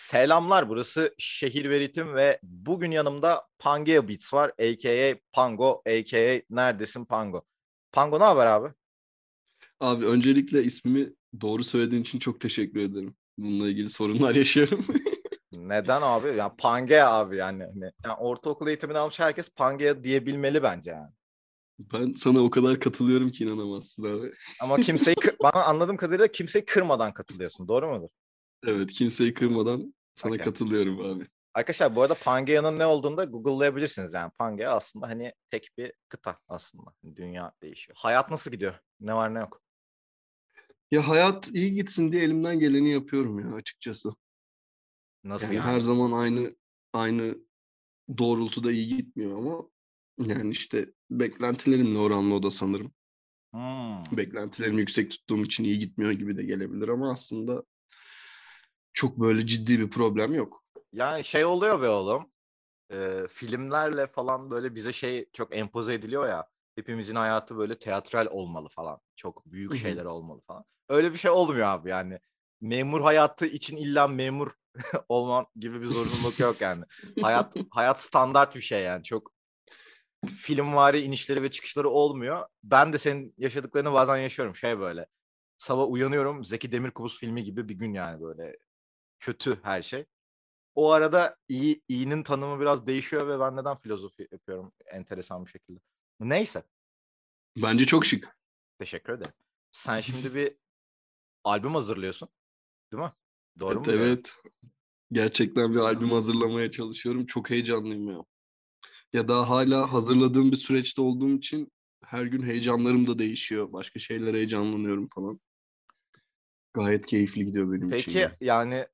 Selamlar burası Şehir Veritim ve bugün yanımda Pangea Beats var. AKA Pango, AKA Neredesin Pango. Pango ne haber abi? Abi öncelikle ismimi doğru söylediğin için çok teşekkür ederim. Bununla ilgili sorunlar yaşıyorum. Neden abi? Ya yani Pangea abi yani. yani ortaokul eğitimini almış herkes Pangea diyebilmeli bence yani. Ben sana o kadar katılıyorum ki inanamazsın abi. Ama kimseyi bana anladığım kadarıyla kimseyi kırmadan katılıyorsun. Doğru mudur? Evet kimseyi kırmadan sana okay. katılıyorum abi. Arkadaşlar bu arada Pangea'nın ne olduğunu da Google'layabilirsiniz yani. Pangea aslında hani tek bir kıta aslında. Hani dünya değişiyor. Hayat nasıl gidiyor? Ne var ne yok? Ya hayat iyi gitsin diye elimden geleni yapıyorum ya açıkçası. Nasıl yani? yani? Her zaman aynı aynı doğrultuda iyi gitmiyor ama yani işte beklentilerimle oranlı o da sanırım. Hmm. Beklentilerimi yüksek tuttuğum için iyi gitmiyor gibi de gelebilir ama aslında çok böyle ciddi bir problem yok. Yani şey oluyor be oğlum. E, filmlerle falan böyle bize şey çok empoze ediliyor ya. Hepimizin hayatı böyle teatral olmalı falan. Çok büyük şeyler olmalı falan. Öyle bir şey olmuyor abi yani. Memur hayatı için illa memur olman gibi bir zorunluluk yok yani. Hayat hayat standart bir şey yani. Çok filmvari inişleri ve çıkışları olmuyor. Ben de senin yaşadıklarını bazen yaşıyorum. Şey böyle sabah uyanıyorum Zeki Demirkubuz filmi gibi bir gün yani böyle kötü her şey. O arada iyi iyinin tanımı biraz değişiyor ve ben neden filozofi yapıyorum enteresan bir şekilde. Neyse. Bence çok şık. Teşekkür ederim. Sen şimdi bir albüm hazırlıyorsun. Değil mi? Doğru evet, mu? Evet. Gerçekten bir albüm hazırlamaya çalışıyorum. Çok heyecanlıyım ya. Ya daha hala hazırladığım bir süreçte olduğum için her gün heyecanlarım da değişiyor. Başka şeylere heyecanlanıyorum falan. Gayet keyifli gidiyor benim Peki, için. Peki yani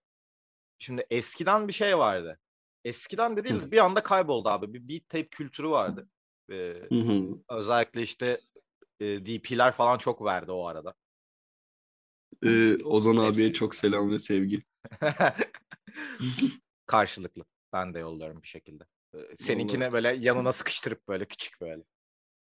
Şimdi eskiden bir şey vardı. Eskiden de değil bir anda kayboldu abi. Bir beat tape kültürü vardı. Ee, özellikle işte e, DP'ler falan çok verdi o arada. Ee, Ozan Hepsi. abiye çok selam ve sevgi. Karşılıklı. Ben de yolluyorum bir şekilde. Seninkine böyle yanına sıkıştırıp böyle küçük böyle.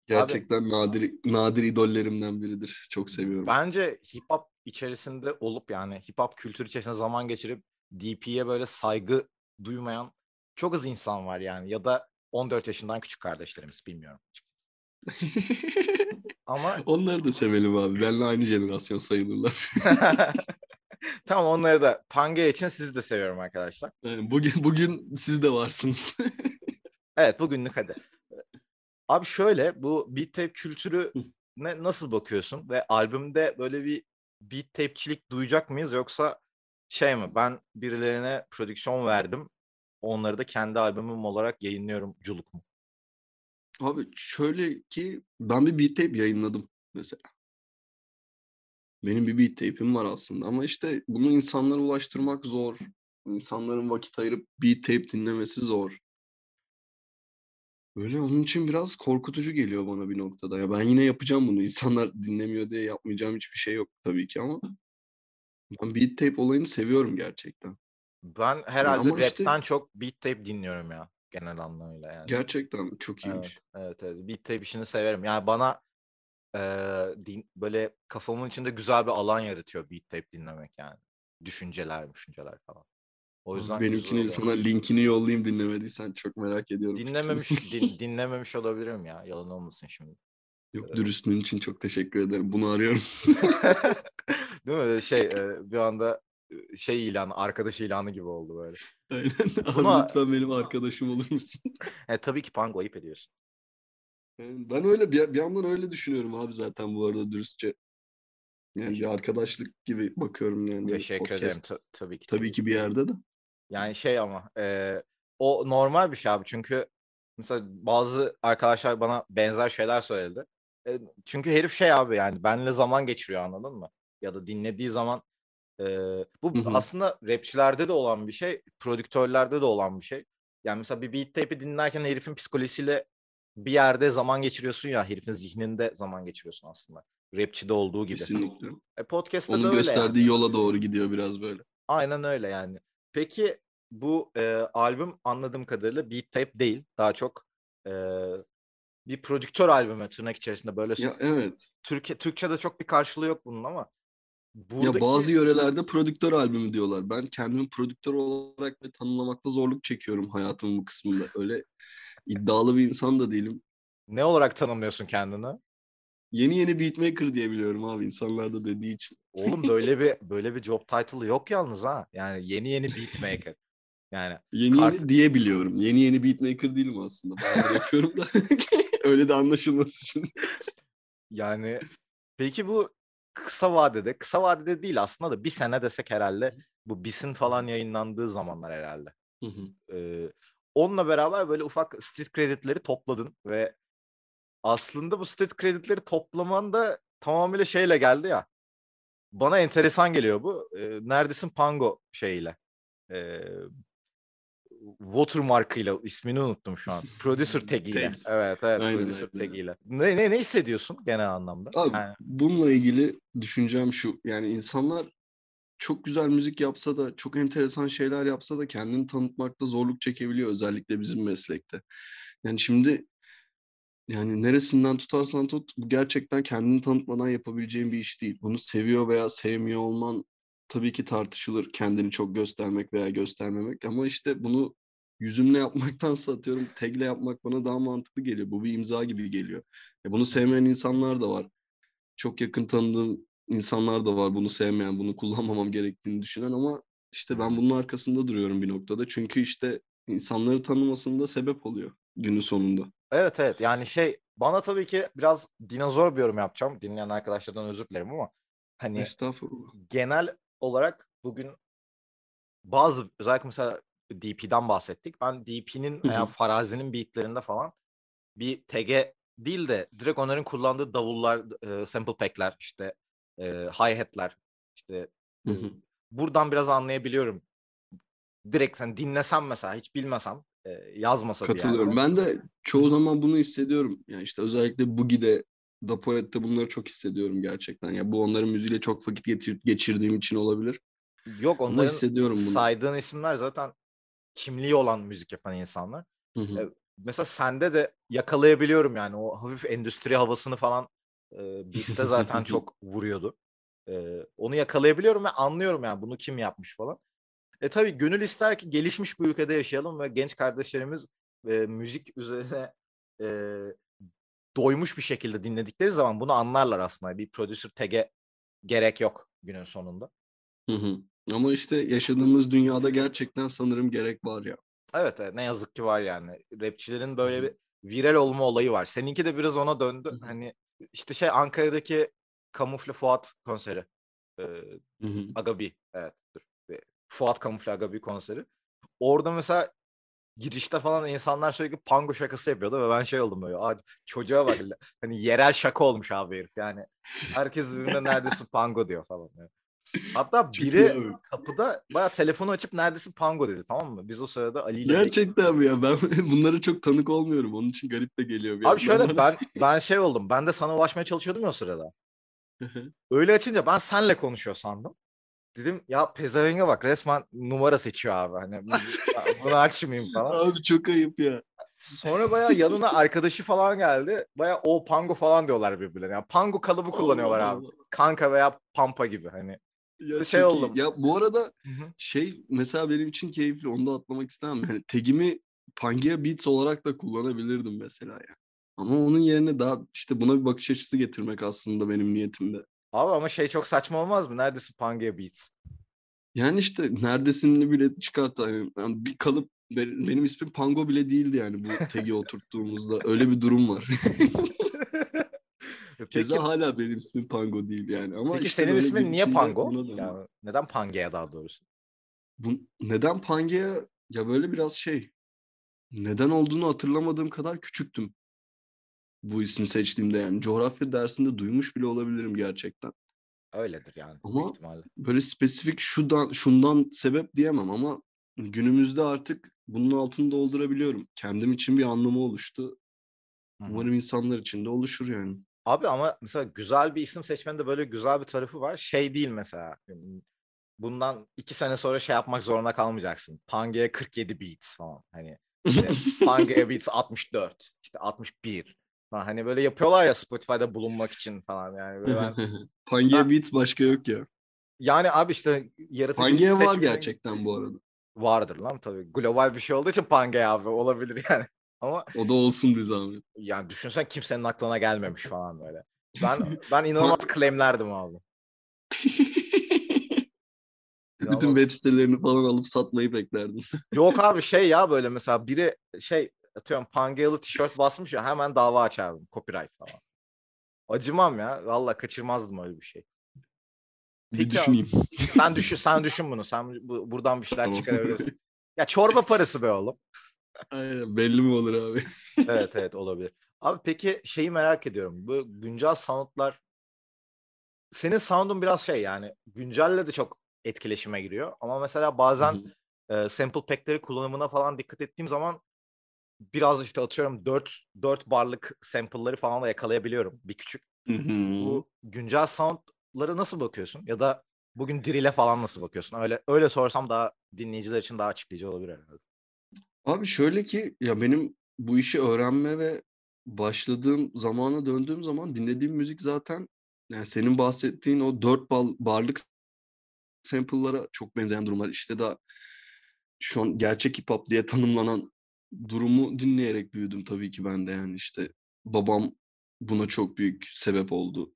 Gerçekten Abi, nadir nadir idollerimden biridir. Çok seviyorum. Bence hip hop içerisinde olup yani hip hop kültürü içerisinde zaman geçirip DP'ye böyle saygı duymayan çok az insan var yani. Ya da 14 yaşından küçük kardeşlerimiz bilmiyorum. Ama onları da sevelim abi. Benle aynı jenerasyon sayılırlar. tamam onları da Pange için sizi de seviyorum arkadaşlar. bugün bugün siz de varsınız. evet bugünlük hadi. Abi şöyle bu beat tape kültürü ne nasıl bakıyorsun ve albümde böyle bir beat tapeçilik duyacak mıyız yoksa şey mi ben birilerine prodüksiyon verdim onları da kendi albümüm olarak yayınlıyorum culuk mu? Abi şöyle ki ben bir beat tape yayınladım mesela. Benim bir beat tape'im var aslında ama işte bunu insanlara ulaştırmak zor. İnsanların vakit ayırıp beat tape dinlemesi zor. Böyle onun için biraz korkutucu geliyor bana bir noktada. Ya ben yine yapacağım bunu. İnsanlar dinlemiyor diye yapmayacağım hiçbir şey yok tabii ki ama ben beat tape olayını seviyorum gerçekten. Ben herhalde Ama işte- çok beat tape dinliyorum ya genel anlamıyla yani. Gerçekten çok Evet, iyiymiş. evet, evet. Beat tape işini severim. Yani bana eee, din, böyle kafamın içinde güzel bir alan yaratıyor beat tape dinlemek yani. Düşünceler, düşünceler falan. O yüzden Benimkini sana linkini yollayayım dinlemediysen çok merak ediyorum. Dinlememiş din- dinlememiş olabilirim ya. Yalan olmasın şimdi. Yok dürüstlüğün için çok teşekkür ederim. Bunu arıyorum. Değil mi? Şey bir anda şey ilan, arkadaş ilanı gibi oldu böyle. Aynen. Abi Buna... lütfen benim arkadaşım olur musun? e, tabii ki Pango ayıp ediyorsun. ben öyle bir, bir yandan öyle düşünüyorum abi zaten bu arada dürüstçe. Yani bir arkadaşlık gibi bakıyorum yani. Teşekkür podcast. ederim Ta- tabii ki. Tabii ki bir yerde de. Yani şey ama e, o normal bir şey abi çünkü mesela bazı arkadaşlar bana benzer şeyler söyledi. E, çünkü herif şey abi yani benle zaman geçiriyor anladın mı? ya da dinlediği zaman e, bu Hı-hı. aslında rapçilerde de olan bir şey, prodüktörlerde de olan bir şey. Yani mesela bir beat tape'i dinlerken herifin psikolojisiyle bir yerde zaman geçiriyorsun ya, herifin zihninde zaman geçiriyorsun aslında. Rapçide olduğu gibi. Kesinlikle. E, podcast'ta Onun da öyle gösterdiği yani. yola doğru gidiyor biraz böyle. Aynen öyle yani. Peki bu e, albüm anladığım kadarıyla beat tape değil. Daha çok e, bir prodüktör albümü tırnak içerisinde böyle. Ya, evet. Türkiye Türkçe'de çok bir karşılığı yok bunun ama Buradaki... Ya bazı yörelerde prodüktör albümü diyorlar. Ben kendimi prodüktör olarak ve tanımlamakta zorluk çekiyorum hayatımın bu kısmında. Öyle iddialı bir insan da değilim. Ne olarak tanımlıyorsun kendini? Yeni yeni beatmaker diye biliyorum abi insanlarda dediği için. Oğlum böyle bir böyle bir job title yok yalnız ha. Yani yeni yeni beatmaker. Yani yeni kart... yeni diye biliyorum. Yeni yeni beatmaker değilim aslında. Ben yapıyorum da öyle de anlaşılması için. Yani peki bu kısa vadede, kısa vadede değil aslında da bir sene desek herhalde bu BIS'in falan yayınlandığı zamanlar herhalde. Hı hı. Ee, onunla beraber böyle ufak street kreditleri topladın ve aslında bu street kreditleri toplaman da tamamıyla şeyle geldi ya. Bana enteresan geliyor bu. Ee, Neredesin Pango şeyiyle. Ee, watermarkıyla ismini unuttum şu an. Producer tagiyle. evet evet aynen, producer aynen. tagiyle. Ne, ne, ne hissediyorsun genel anlamda? Abi, yani. Bununla ilgili düşüncem şu. Yani insanlar çok güzel müzik yapsa da çok enteresan şeyler yapsa da kendini tanıtmakta zorluk çekebiliyor özellikle bizim meslekte. Yani şimdi yani neresinden tutarsan tut bu gerçekten kendini tanıtmadan yapabileceğin bir iş değil. Bunu seviyor veya sevmiyor olman tabii ki tartışılır kendini çok göstermek veya göstermemek ama işte bunu yüzümle yapmaktan satıyorum tegle yapmak bana daha mantıklı geliyor. Bu bir imza gibi geliyor. E bunu sevmeyen insanlar da var. Çok yakın tanıdığım insanlar da var bunu sevmeyen, bunu kullanmamam gerektiğini düşünen ama işte ben bunun arkasında duruyorum bir noktada. Çünkü işte insanları tanımasında sebep oluyor günün sonunda. Evet evet yani şey bana tabii ki biraz dinozor bir yorum yapacağım. Dinleyen arkadaşlardan özür dilerim ama hani genel olarak bugün bazı özellikle mesela DP'den bahsettik. Ben DP'nin veya Farazi'nin beatlerinde falan bir tege değil de direkt onların kullandığı davullar, e, sample pack'ler, işte e, hi-hat'ler işte buradan biraz anlayabiliyorum. Direkt hani dinlesem mesela hiç bilmesem e, yazmasa Katılıyorum. Yani. Ben de çoğu zaman bunu hissediyorum. Yani işte özellikle Boogie'de Dapoet'te bunları çok hissediyorum gerçekten. Ya bu onların müziğiyle çok vakit geçirdiğim için olabilir. Yok onların Ama hissediyorum bunu. saydığın isimler zaten kimliği olan müzik yapan insanlar. Hı hı. E, mesela sende de yakalayabiliyorum yani o hafif endüstri havasını falan e, Beast'e zaten çok vuruyordu. E, onu yakalayabiliyorum ve anlıyorum yani bunu kim yapmış falan. E tabi gönül ister ki gelişmiş bir ülkede yaşayalım ve genç kardeşlerimiz e, müzik üzerine e, doymuş bir şekilde dinledikleri zaman bunu anlarlar aslında. Bir producer tege gerek yok günün sonunda. Hı hı. Ama işte yaşadığımız dünyada gerçekten sanırım gerek var ya. Evet, evet ne yazık ki var yani. Rapçilerin böyle bir viral olma olayı var. Seninki de biraz ona döndü. Hı hı. Hani işte şey Ankara'daki Kamufle Fuat konseri. Ee, hı hı. Agabi. Evet. Dur. Fuat Kamufle Agabi konseri. Orada mesela girişte falan insanlar sürekli pango şakası yapıyordu ve ben şey oldum böyle Aa, çocuğa bak hani yerel şaka olmuş abi herif yani herkes birbirine neredesin pango diyor falan. Yani. Hatta biri kapıda baya telefonu açıp neredesin pango dedi tamam mı? Biz o sırada Ali ile Gerçekten mi ya ben bunlara çok tanık olmuyorum onun için garip de geliyor. Bir abi şöyle ben ben şey oldum ben de sana ulaşmaya çalışıyordum ya o sırada. Öyle açınca ben senle konuşuyor sandım. Dedim ya pezevenge bak resmen numara seçiyor abi. Hani bunu açmayayım falan. Abi çok ayıp ya. Sonra baya yanına arkadaşı falan geldi. Baya o pango falan diyorlar birbirlerine. Yani pango kalıbı kullanıyorlar Allah abi. Allah. Kanka veya pampa gibi hani. Ya şey oldu. Ya bu arada Hı-hı. şey mesela benim için keyifli. Onu da atlamak istemem. Yani tagimi Pangea Beats olarak da kullanabilirdim mesela ya. Yani. Ama onun yerine daha işte buna bir bakış açısı getirmek aslında benim niyetimde. Abi ama şey çok saçma olmaz mı? Neredesin Pangea Beats? Yani işte neredesinini bile çıkart Yani bir kalıp benim ismim Pango bile değildi yani bu tagi oturttuğumuzda. Öyle bir durum var. Keza hala benim ismim Pango değil yani. Ama peki işte senin ismin niye şey Pango? Yani neden Pangea daha doğrusu? Bu, neden Pangea? Ya böyle biraz şey. Neden olduğunu hatırlamadığım kadar küçüktüm bu ismi seçtiğimde yani coğrafya dersinde duymuş bile olabilirim gerçekten. Öyledir yani. Ama böyle spesifik şundan, şundan sebep diyemem ama günümüzde artık bunun altını doldurabiliyorum. Kendim için bir anlamı oluştu. Hı. Umarım insanlar için de oluşur yani. Abi ama mesela güzel bir isim seçmenin de böyle güzel bir tarafı var. Şey değil mesela. Bundan iki sene sonra şey yapmak zorunda kalmayacaksın. Pangea 47 beats falan. Hani işte Pangea beats 64, işte 61. Falan. Hani böyle yapıyorlar ya Spotify'da bulunmak için falan yani. Böyle ben... Pangea Beat başka yok ya. Yani abi işte yaratıcı Pangea var gerçekten bu arada. Vardır lan tabii. Global bir şey olduğu için Pangea abi olabilir yani. Ama o da olsun bir zahmet. Yani düşünsen kimsenin aklına gelmemiş falan böyle. Ben ben inanılmaz claimlerdim abi. Bütün web sitelerini falan alıp satmayı beklerdim. Yok abi şey ya böyle mesela biri şey atıyorum Pangealı tişört basmış ya hemen dava açardım. Copyright falan. Acımam ya. Valla kaçırmazdım öyle bir şey. Peki bir düşüneyim. Abi, ben düşün, sen düşün bunu. Sen bu, buradan bir şeyler çıkarabilirsin. Ya çorba parası be oğlum. Aynen belli mi olur abi? evet evet olabilir. Abi peki şeyi merak ediyorum. Bu güncel soundlar senin sound'un biraz şey yani güncelle de çok etkileşime giriyor. Ama mesela bazen e, sample pack'leri kullanımına falan dikkat ettiğim zaman biraz işte atıyorum 4, 4 barlık sample'ları falan da yakalayabiliyorum bir küçük. Bu güncel sound'ları nasıl bakıyorsun? Ya da bugün dirile falan nasıl bakıyorsun? Öyle öyle sorsam daha dinleyiciler için daha açıklayıcı olabilir herhalde. Abi şöyle ki ya benim bu işi öğrenme ve başladığım zamana döndüğüm zaman dinlediğim müzik zaten yani senin bahsettiğin o dört bal, barlık sample'lara çok benzeyen durumlar. İşte daha şu an gerçek hip hop diye tanımlanan durumu dinleyerek büyüdüm tabii ki ben de yani işte babam buna çok büyük sebep oldu.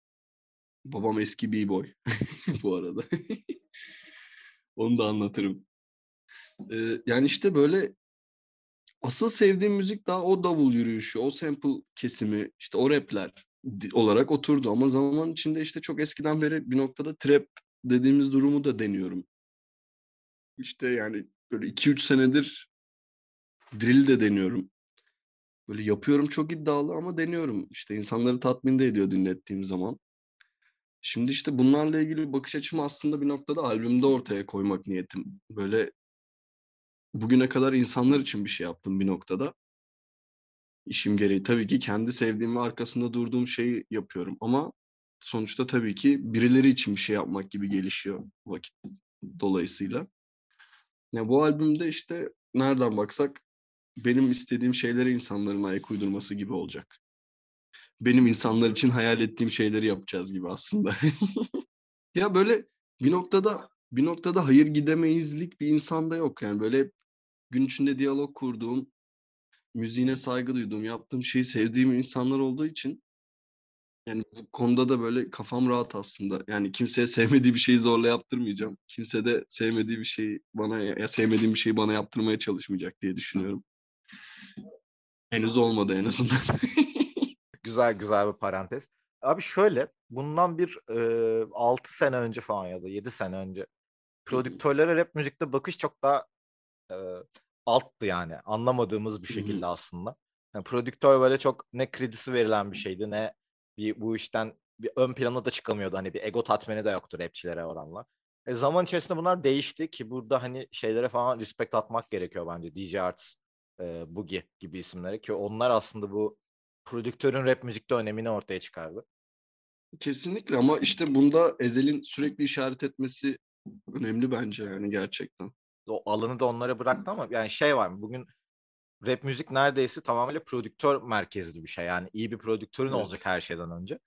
Babam eski b-boy bu arada. Onu da anlatırım. Ee, yani işte böyle asıl sevdiğim müzik daha o davul yürüyüşü, o sample kesimi, işte o rapler olarak oturdu. Ama zaman içinde işte çok eskiden beri bir noktada trap dediğimiz durumu da deniyorum. İşte yani böyle 2-3 senedir Drill de deniyorum. Böyle yapıyorum çok iddialı ama deniyorum. İşte insanları tatmin de ediyor dinlettiğim zaman. Şimdi işte bunlarla ilgili bakış açımı aslında bir noktada albümde ortaya koymak niyetim. Böyle bugüne kadar insanlar için bir şey yaptım bir noktada. İşim gereği tabii ki kendi sevdiğim ve arkasında durduğum şeyi yapıyorum ama sonuçta tabii ki birileri için bir şey yapmak gibi gelişiyor vakit dolayısıyla. Ya bu albümde işte nereden baksak benim istediğim şeylere insanların ayak uydurması gibi olacak. Benim insanlar için hayal ettiğim şeyleri yapacağız gibi aslında. ya böyle bir noktada bir noktada hayır gidemeyizlik bir insanda yok yani böyle gün içinde diyalog kurduğum, müziğine saygı duyduğum, yaptığım şeyi sevdiğim insanlar olduğu için yani bu konuda da böyle kafam rahat aslında. Yani kimseye sevmediği bir şeyi zorla yaptırmayacağım. Kimse de sevmediği bir şeyi bana ya sevmediğim bir şeyi bana yaptırmaya çalışmayacak diye düşünüyorum. Henüz olmadı en azından. güzel güzel bir parantez. Abi şöyle bundan bir e, 6 sene önce falan ya da 7 sene önce prodüktörlere rap müzikte bakış çok daha e, alttı yani anlamadığımız bir şekilde aslında. Yani prodüktör böyle çok ne kredisi verilen bir şeydi ne bir bu işten bir ön plana da çıkamıyordu. Hani bir ego tatmini de yoktu rapçilere oranla. E, zaman içerisinde bunlar değişti ki burada hani şeylere falan respect atmak gerekiyor bence DJ Arts e, Boogie gibi isimlere ki onlar aslında bu prodüktörün rap müzikte önemini ortaya çıkardı. Kesinlikle ama işte bunda Ezel'in sürekli işaret etmesi önemli bence yani gerçekten. O alanı da onlara bıraktı ama yani şey var mı bugün rap müzik neredeyse tamamıyla prodüktör merkezli bir şey. Yani iyi bir prodüktörün evet. olacak her şeyden önce.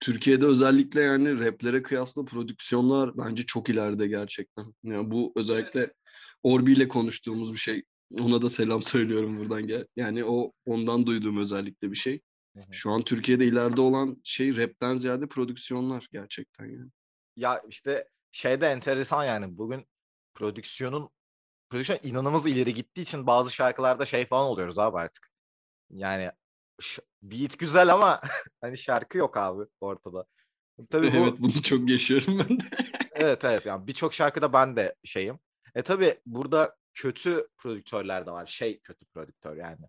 Türkiye'de özellikle yani raplere kıyasla prodüksiyonlar bence çok ileride gerçekten. Yani bu özellikle Orbi ile konuştuğumuz bir şey ona da selam söylüyorum buradan gel. Yani o ondan duyduğum özellikle bir şey. Şu an Türkiye'de ileride olan şey rapten ziyade prodüksiyonlar gerçekten yani. Ya işte şey de enteresan yani bugün prodüksiyonun prodüksiyon inanılmaz ileri gittiği için bazı şarkılarda şey falan oluyoruz abi artık. Yani beat güzel ama hani şarkı yok abi ortada. Tabii bu... Evet bunu çok geçiyorum ben de. evet evet yani birçok şarkıda ben de şeyim. E tabii burada kötü prodüktörler de var. Şey kötü prodüktör yani.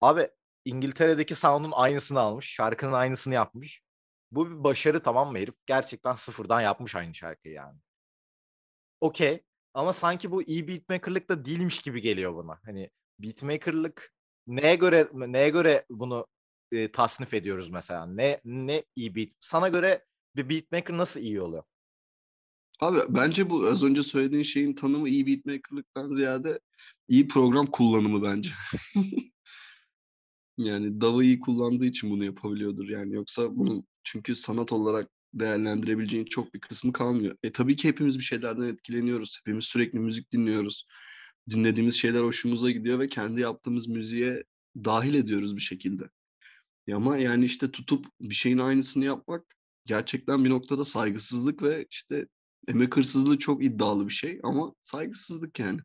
Abi İngiltere'deki sound'un aynısını almış. Şarkının aynısını yapmış. Bu bir başarı tamam mı herif? Gerçekten sıfırdan yapmış aynı şarkıyı yani. Okey. Ama sanki bu iyi beatmakerlık da değilmiş gibi geliyor bana. Hani beatmakerlık neye göre neye göre bunu e, tasnif ediyoruz mesela? Ne ne iyi beat? Sana göre bir beatmaker nasıl iyi oluyor? Abi bence bu az önce söylediğin şeyin tanımı iyi e beatmaker'lıktan ziyade iyi e program kullanımı bence. yani DAW'ı e iyi kullandığı için bunu yapabiliyordur yani. Yoksa bunu çünkü sanat olarak değerlendirebileceğin çok bir kısmı kalmıyor. E tabii ki hepimiz bir şeylerden etkileniyoruz. Hepimiz sürekli müzik dinliyoruz. Dinlediğimiz şeyler hoşumuza gidiyor ve kendi yaptığımız müziğe dahil ediyoruz bir şekilde. E ama yani işte tutup bir şeyin aynısını yapmak gerçekten bir noktada saygısızlık ve işte Emek hırsızlığı çok iddialı bir şey ama saygısızlık yani.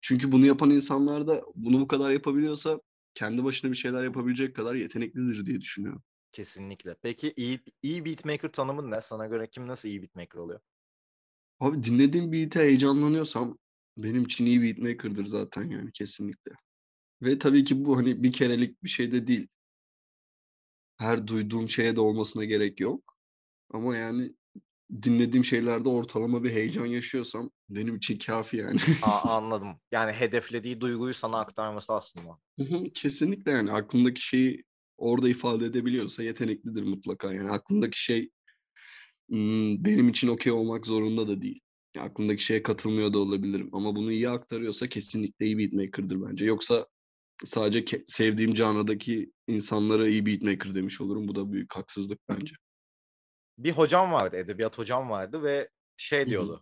Çünkü bunu yapan insanlar da bunu bu kadar yapabiliyorsa kendi başına bir şeyler yapabilecek kadar yeteneklidir diye düşünüyorum. Kesinlikle. Peki iyi, iyi beatmaker tanımı ne? Sana göre kim nasıl iyi beatmaker oluyor? Abi dinlediğim beat'e heyecanlanıyorsam benim için iyi beatmaker'dır zaten yani kesinlikle. Ve tabii ki bu hani bir kerelik bir şey de değil. Her duyduğum şeye de olmasına gerek yok. Ama yani dinlediğim şeylerde ortalama bir heyecan yaşıyorsam benim için kafi yani. Aa, anladım. Yani hedeflediği duyguyu sana aktarması aslında. Kesinlikle yani aklındaki şeyi orada ifade edebiliyorsa yeteneklidir mutlaka. Yani aklındaki şey benim için okey olmak zorunda da değil. Aklındaki şeye katılmıyor da olabilirim. Ama bunu iyi aktarıyorsa kesinlikle iyi beatmaker'dır bence. Yoksa sadece sevdiğim canradaki insanlara iyi beatmaker demiş olurum. Bu da büyük haksızlık bence bir hocam vardı, edebiyat hocam vardı ve şey diyordu. Hı-hı.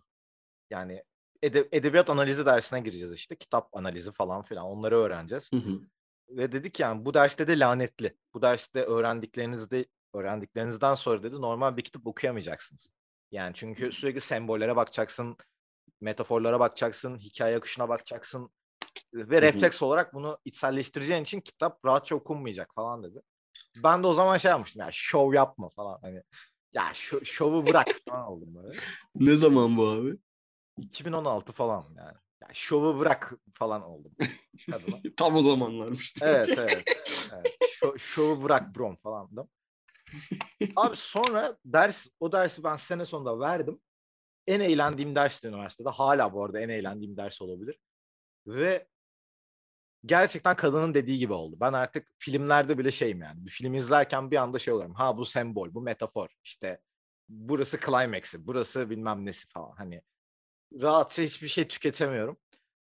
Yani ede- edebiyat analizi dersine gireceğiz işte. Kitap analizi falan filan onları öğreneceğiz. Hı-hı. Ve dedi ki yani bu derste de lanetli. Bu derste öğrendiklerinizde öğrendiklerinizden sonra dedi normal bir kitap okuyamayacaksınız. Yani çünkü sürekli sembollere bakacaksın, metaforlara bakacaksın, hikaye akışına bakacaksın ve refleks Hı-hı. olarak bunu içselleştireceğin için kitap rahatça okunmayacak falan dedi. Ben de o zaman şey yapmıştım ya yani, şov yapma falan hani ya şo- şovu bırak falan oldum böyle. ne zaman bu abi? 2016 falan yani. Ya şovu bırak falan oldum. Tam o zamanlarmış. evet evet. evet. Şo- şovu bırak brom falandım. Abi sonra ders o dersi ben sene sonunda verdim. En eğlendiğim ders üniversitede. Hala bu arada en eğlendiğim ders olabilir. Ve gerçekten kadının dediği gibi oldu. Ben artık filmlerde bile şeyim yani. Bir film izlerken bir anda şey oluyorum. Ha bu sembol, bu metafor. İşte burası climax'i, burası bilmem nesi falan. Hani rahatça hiçbir şey tüketemiyorum.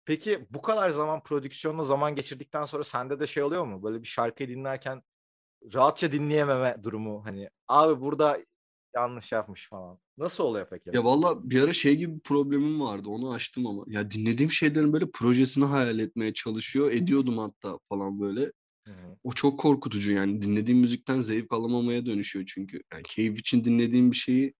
Peki bu kadar zaman prodüksiyonla zaman geçirdikten sonra sende de şey oluyor mu? Böyle bir şarkıyı dinlerken rahatça dinleyememe durumu hani abi burada yanlış yapmış falan. Nasıl oluyor peki? Ya valla bir ara şey gibi bir problemim vardı. Onu açtım ama. Ya dinlediğim şeylerin böyle projesini hayal etmeye çalışıyor. Ediyordum hatta falan böyle. Hı-hı. O çok korkutucu yani. Dinlediğim müzikten zevk alamamaya dönüşüyor çünkü. Yani keyif için dinlediğim bir şeyi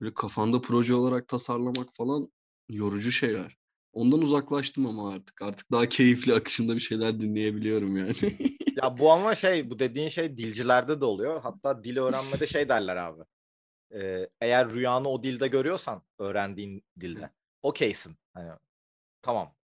böyle kafanda proje olarak tasarlamak falan yorucu şeyler. Ondan uzaklaştım ama artık. Artık daha keyifli akışında bir şeyler dinleyebiliyorum yani. ya bu ama şey bu dediğin şey dilcilerde de oluyor. Hatta dil öğrenmede şey derler abi e, eğer rüyanı o dilde görüyorsan öğrendiğin dilde okeysin. Hani, tamam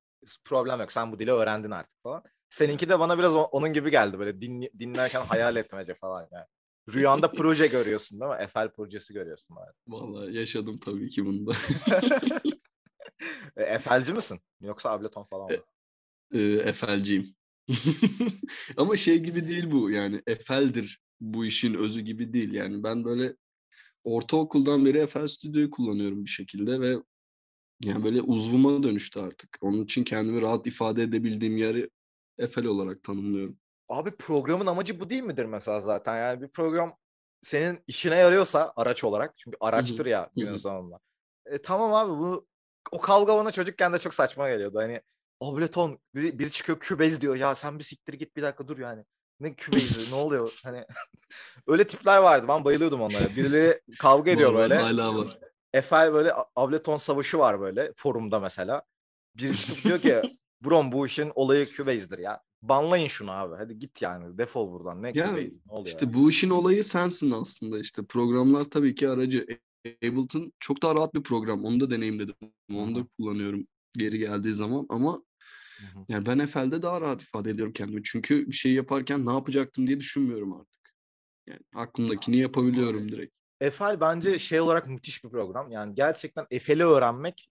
problem yok sen bu dili öğrendin artık falan. Seninki de bana biraz onun gibi geldi böyle din, dinlerken hayal etmece falan yani. Rüyanda proje görüyorsun değil mi? Eiffel projesi görüyorsun. Bari. Vallahi yaşadım tabii ki bunda. da. Efelci misin? Yoksa Ableton falan e, mı? E, Efelciyim. Ama şey gibi değil bu yani Efel'dir bu işin özü gibi değil yani ben böyle ortaokuldan beri FL Studio'yu kullanıyorum bir şekilde ve yani böyle uzvuma dönüştü artık. Onun için kendimi rahat ifade edebildiğim yeri FL olarak tanımlıyorum. Abi programın amacı bu değil midir mesela zaten? Yani bir program senin işine yarıyorsa araç olarak çünkü araçtır ya günün sonunda. E, tamam abi bu o kavga bana çocukken de çok saçma geliyordu. Hani Ableton biri, biri çıkıyor kübez diyor ya sen bir siktir git bir dakika dur yani ne kübeyzi ne oluyor hani öyle tipler vardı ben bayılıyordum onlara birileri kavga ediyor böyle hala var Efel böyle Ableton savaşı var böyle forumda mesela Birisi çıkıp diyor ki Brom bu işin olayı Kübeyz'dir ya banlayın şunu abi hadi git yani defol buradan ne yani, Kübeyz ne oluyor işte bu işin olayı sensin aslında işte programlar tabii ki aracı Ableton çok daha rahat bir program onu da deneyimledim onu da kullanıyorum geri geldiği zaman ama Hı hı. Yani ben Efel'de daha rahat ifade ediyorum kendimi. Çünkü bir şey yaparken ne yapacaktım diye düşünmüyorum artık. Yani aklımdakini yapabiliyorum direkt. Efel bence şey olarak müthiş bir program. Yani gerçekten Efel'i öğrenmek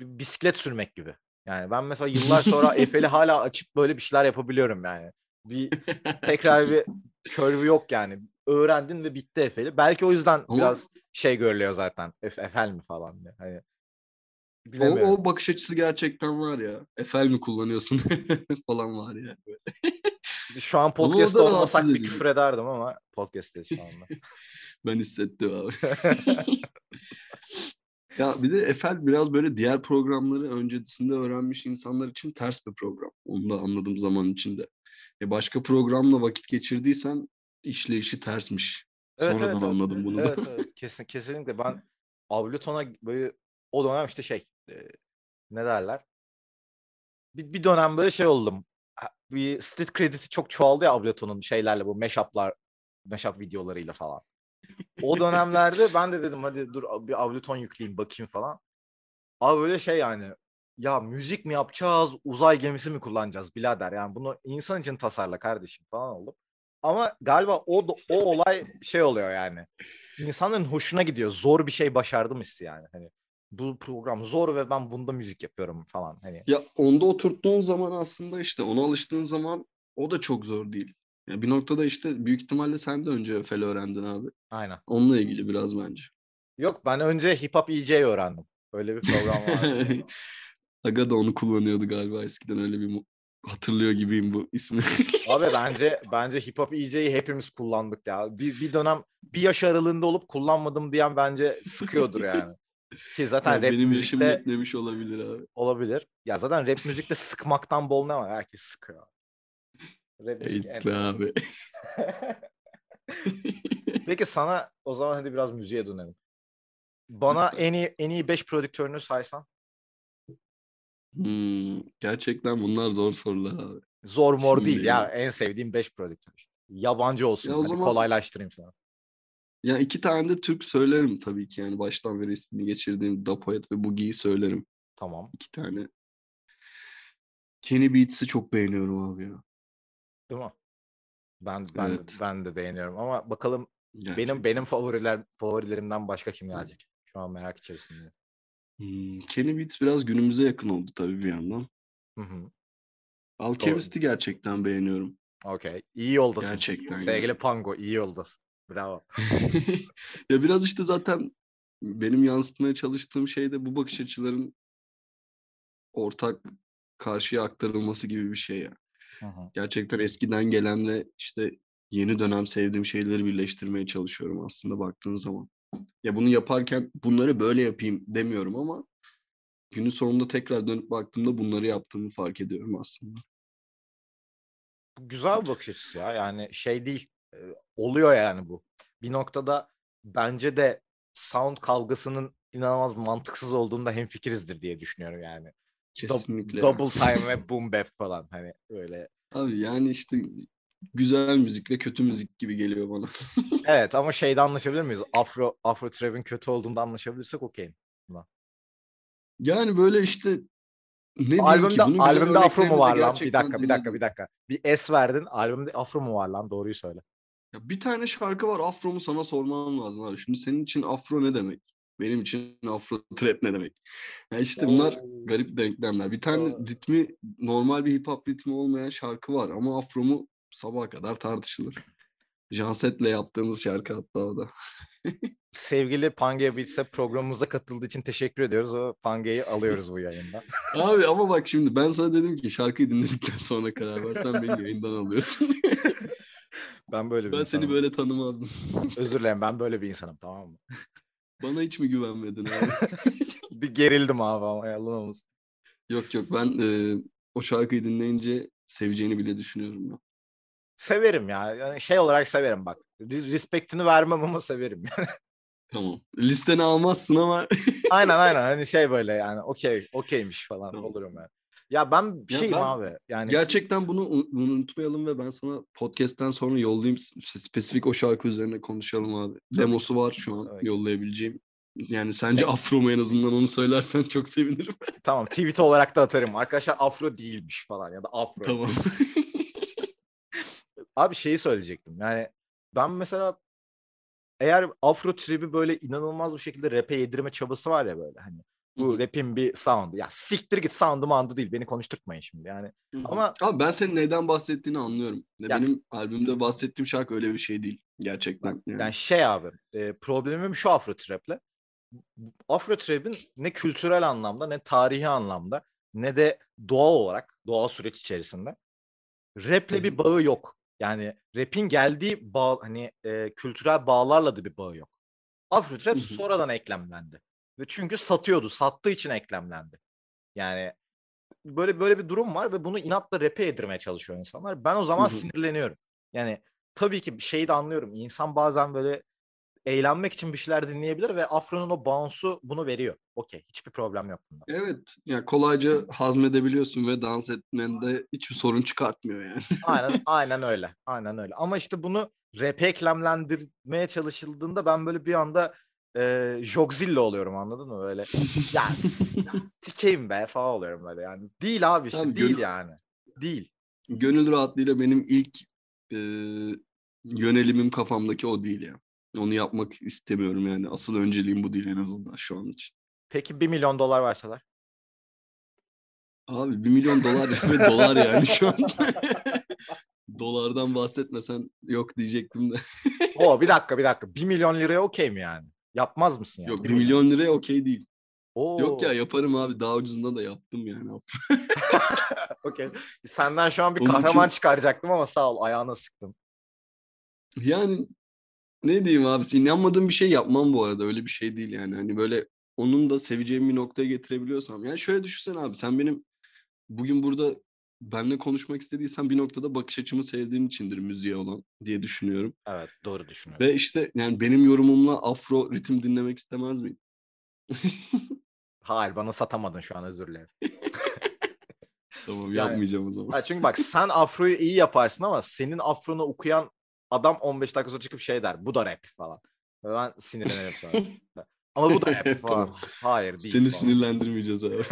bisiklet sürmek gibi. Yani ben mesela yıllar sonra Efel'i hala açıp böyle bir şeyler yapabiliyorum yani. Bir tekrar bir körvü yok yani. Öğrendin ve bitti Efel'i. Belki o yüzden Ama... biraz şey görülüyor zaten. Efel mi falan diye. Hani o, o bakış açısı gerçekten var ya. Efel mi kullanıyorsun falan var ya. şu an podcast olmasak bir küfür ederdim ama podcast'teyiz şu anda. ben hissettim abi. ya bir de Efel biraz böyle diğer programları öncesinde öğrenmiş insanlar için ters bir program. Onu da anladığım zaman içinde. E başka programla vakit geçirdiysen işleyişi tersmiş. Evet, Sonradan evet, anladım evet. bunu. Evet, evet. Kesin, kesinlikle ben Ableton'a böyle o dönem işte şey e, ne derler? Bir, bir dönem böyle şey oldum. Bir street kredisi çok çoğaldı ya Ableton'un şeylerle bu mashup'lar, mashup videolarıyla falan. O dönemlerde ben de dedim hadi dur bir Ableton yükleyeyim bakayım falan. Abi böyle şey yani ya müzik mi yapacağız, uzay gemisi mi kullanacağız birader? Yani bunu insan için tasarla kardeşim falan olup. Ama galiba o o olay şey oluyor yani. İnsanın hoşuna gidiyor. Zor bir şey başardım hissi yani. Hani bu program zor ve ben bunda müzik yapıyorum falan. Hani. Ya onda oturttuğun zaman aslında işte ona alıştığın zaman o da çok zor değil. Ya bir noktada işte büyük ihtimalle sen de önce öfel öğrendin abi. Aynen. Onunla ilgili biraz bence. Yok ben önce hip hop EJ öğrendim. Öyle bir program var. Aga da onu kullanıyordu galiba eskiden öyle bir hatırlıyor gibiyim bu ismi. Abi bence bence hip hop EJ'yi hepimiz kullandık ya. Bir, bir dönem bir yaş aralığında olup kullanmadım diyen bence sıkıyordur yani. Ki zaten rap benim müzikte... Benim netlemiş olabilir abi. Olabilir. Ya zaten rap müzikte sıkmaktan bol ne var? Herkes sıkıyor. Rap müzik en abi. Peki sana o zaman hadi biraz müziğe dönelim. Bana en iyi en iyi beş prodüktörünü saysan. Hmm, gerçekten bunlar zor sorular abi. Zor mor Şimdi değil ya. En sevdiğim beş prodüktör. Yabancı olsun. Ya o hani zaman... kolaylaştırayım sana. Ya iki tane de Türk söylerim tabii ki yani baştan beri ismini geçirdiğim Dapoyet ve Bugi'yi söylerim. Tamam. İki tane. Kenny Beats'i çok beğeniyorum abi ya. Değil mi? Ben ben evet. ben de beğeniyorum ama bakalım Gerçekten. benim benim favoriler favorilerimden başka kim gelecek? Şu an merak içerisinde. Hmm, Kenny Beats biraz günümüze yakın oldu tabii bir yandan. Hı hı. Alchemist'i gerçekten beğeniyorum. Okey. İyi yoldasın. Gerçekten. Sevgili yani. Pango iyi yoldasın. Bravo. ya biraz işte zaten benim yansıtmaya çalıştığım şey de bu bakış açıların ortak karşıya aktarılması gibi bir şey ya. Aha. Gerçekten eskiden gelenle işte yeni dönem sevdiğim şeyleri birleştirmeye çalışıyorum aslında baktığın zaman. Ya bunu yaparken bunları böyle yapayım demiyorum ama günün sonunda tekrar dönüp baktığımda bunları yaptığımı fark ediyorum aslında. Güzel bir bakış açısı ya. Yani şey değil oluyor yani bu. Bir noktada bence de sound kavgasının inanılmaz mantıksız olduğunda hem fikirizdir diye düşünüyorum yani. Kesinlikle. Double time ve boom bap falan hani öyle. Abi yani işte güzel müzik ve kötü müzik gibi geliyor bana. evet ama şeyde anlaşabilir miyiz? Afro Afro Trap'in kötü olduğunda anlaşabilirsek okeyim. Yani böyle işte ne albümde, ki? albümde afro mu var lan? Bir dakika, bir dakika, bir dakika. Bir S verdin. Albümde afro mu var lan? Doğruyu söyle. Ya bir tane şarkı var Afro'mu sana sormam lazım abi. Şimdi senin için Afro ne demek? Benim için Afro trap ne demek? Yani işte bunlar garip denklemler. Bir tane ritmi normal bir hip hop ritmi olmayan şarkı var ama Afro'mu sabaha kadar tartışılır. Janset'le yaptığımız şarkı hatta o da. Sevgili Pangea Beats'e programımıza katıldığı için teşekkür ediyoruz. O Pangea'yı alıyoruz bu yayında. Abi ama bak şimdi ben sana dedim ki şarkıyı dinledikten sonra karar versen beni yayından alıyorsun. Ben böyle bir Ben insanım. seni böyle tanımazdım. Özür dilerim ben böyle bir insanım tamam mı? Bana hiç mi güvenmedin abi? bir gerildim abi ama yalan olmasın. Yok yok ben e, o şarkıyı dinleyince seveceğini bile düşünüyorum ben. Severim ya. Yani şey olarak severim bak. Respektini vermem ama severim. Tamam. Listeni almazsın ama aynen aynen. Hani şey böyle yani okey okeymiş falan Tamam. olurum yani. Ya ben bir ya ben, abi. Yani gerçekten bunu unutmayalım ve ben sana podcast'ten sonra yollayayım spesifik o şarkı üzerine konuşalım abi. Demosu var şu an evet. yollayabileceğim. Yani e sence evet. afro mu en azından onu söylersen çok sevinirim. tamam tweet olarak da atarım. Arkadaşlar afro değilmiş falan ya da afro. Tamam. abi şeyi söyleyecektim. Yani ben mesela eğer afro tribi böyle inanılmaz bir şekilde rap'e yedirme çabası var ya böyle hani bu rap'in bir soundu. Ya siktir git soundu mandu değil. Beni konuşturtmayın şimdi yani. Hı-hı. Ama Abi ben senin neden bahsettiğini anlıyorum. Ya yani... benim albümde bahsettiğim şarkı öyle bir şey değil. Gerçekten. Yani, yani şey abi e, problemim şu Afro Trap'le. Afro Trap'in ne kültürel anlamda ne tarihi anlamda ne de doğal olarak doğal süreç içerisinde rap'le Hı-hı. bir bağı yok. Yani rap'in geldiği bağ, hani e, kültürel bağlarla da bir bağı yok. Afro Trap sonradan eklemlendi. Ve çünkü satıyordu. Sattığı için eklemlendi. Yani böyle böyle bir durum var ve bunu inatla repe edirmeye çalışıyor insanlar. Ben o zaman Hı-hı. sinirleniyorum. Yani tabii ki şeyi de anlıyorum. İnsan bazen böyle eğlenmek için bir şeyler dinleyebilir ve Afro'nun o bounce'u bunu veriyor. Okey. Hiçbir problem yok bunda. Evet. Yani kolayca hazmedebiliyorsun ve dans etmende hiçbir sorun çıkartmıyor yani. aynen, aynen öyle. Aynen öyle. Ama işte bunu rap eklemlendirmeye çalışıldığında ben böyle bir anda e, Jogzilla oluyorum anladın mı böyle Yes, sikeyim be falan oluyorum böyle yani değil abi işte Tabii, değil gönül, yani değil. Gönül rahatlığıyla benim ilk e, yönelimim kafamdaki o değil ya. Yani. Onu yapmak istemiyorum yani. Asıl önceliğim bu değil en azından şu an için. Peki bir milyon dolar verseler? Abi bir milyon dolar ve dolar yani şu an. Dolardan bahsetmesen yok diyecektim de. o bir dakika bir dakika. bir milyon liraya okey mi yani? Yapmaz mısın yani? Yok 1 milyon liraya okey değil. Oo. Yok ya yaparım abi daha ucuzunda da yaptım yani. Okey. Senden şu an bir Onun kahraman için... çıkaracaktım ama sağ ol ayağına sıktım. Yani ne diyeyim abi inanmadığım bir şey yapmam bu arada öyle bir şey değil yani. Hani böyle onun da seveceğim bir noktaya getirebiliyorsam. Yani şöyle düşünsen abi sen benim bugün burada benle konuşmak istediysen bir noktada bakış açımı sevdiğin içindir müziğe olan diye düşünüyorum. Evet doğru düşünüyorum. Ve işte yani benim yorumumla afro ritim dinlemek istemez miyim? Hayır bana satamadın şu an özür dilerim. tamam yani, yapmayacağım o zaman. çünkü bak sen afroyu iyi yaparsın ama senin afronu okuyan adam 15 dakika sonra çıkıp şey der bu da rap falan. Ve ben sinirlenirim sonra. ama bu da rap falan. Hayır değil. Seni falan. sinirlendirmeyeceğiz abi.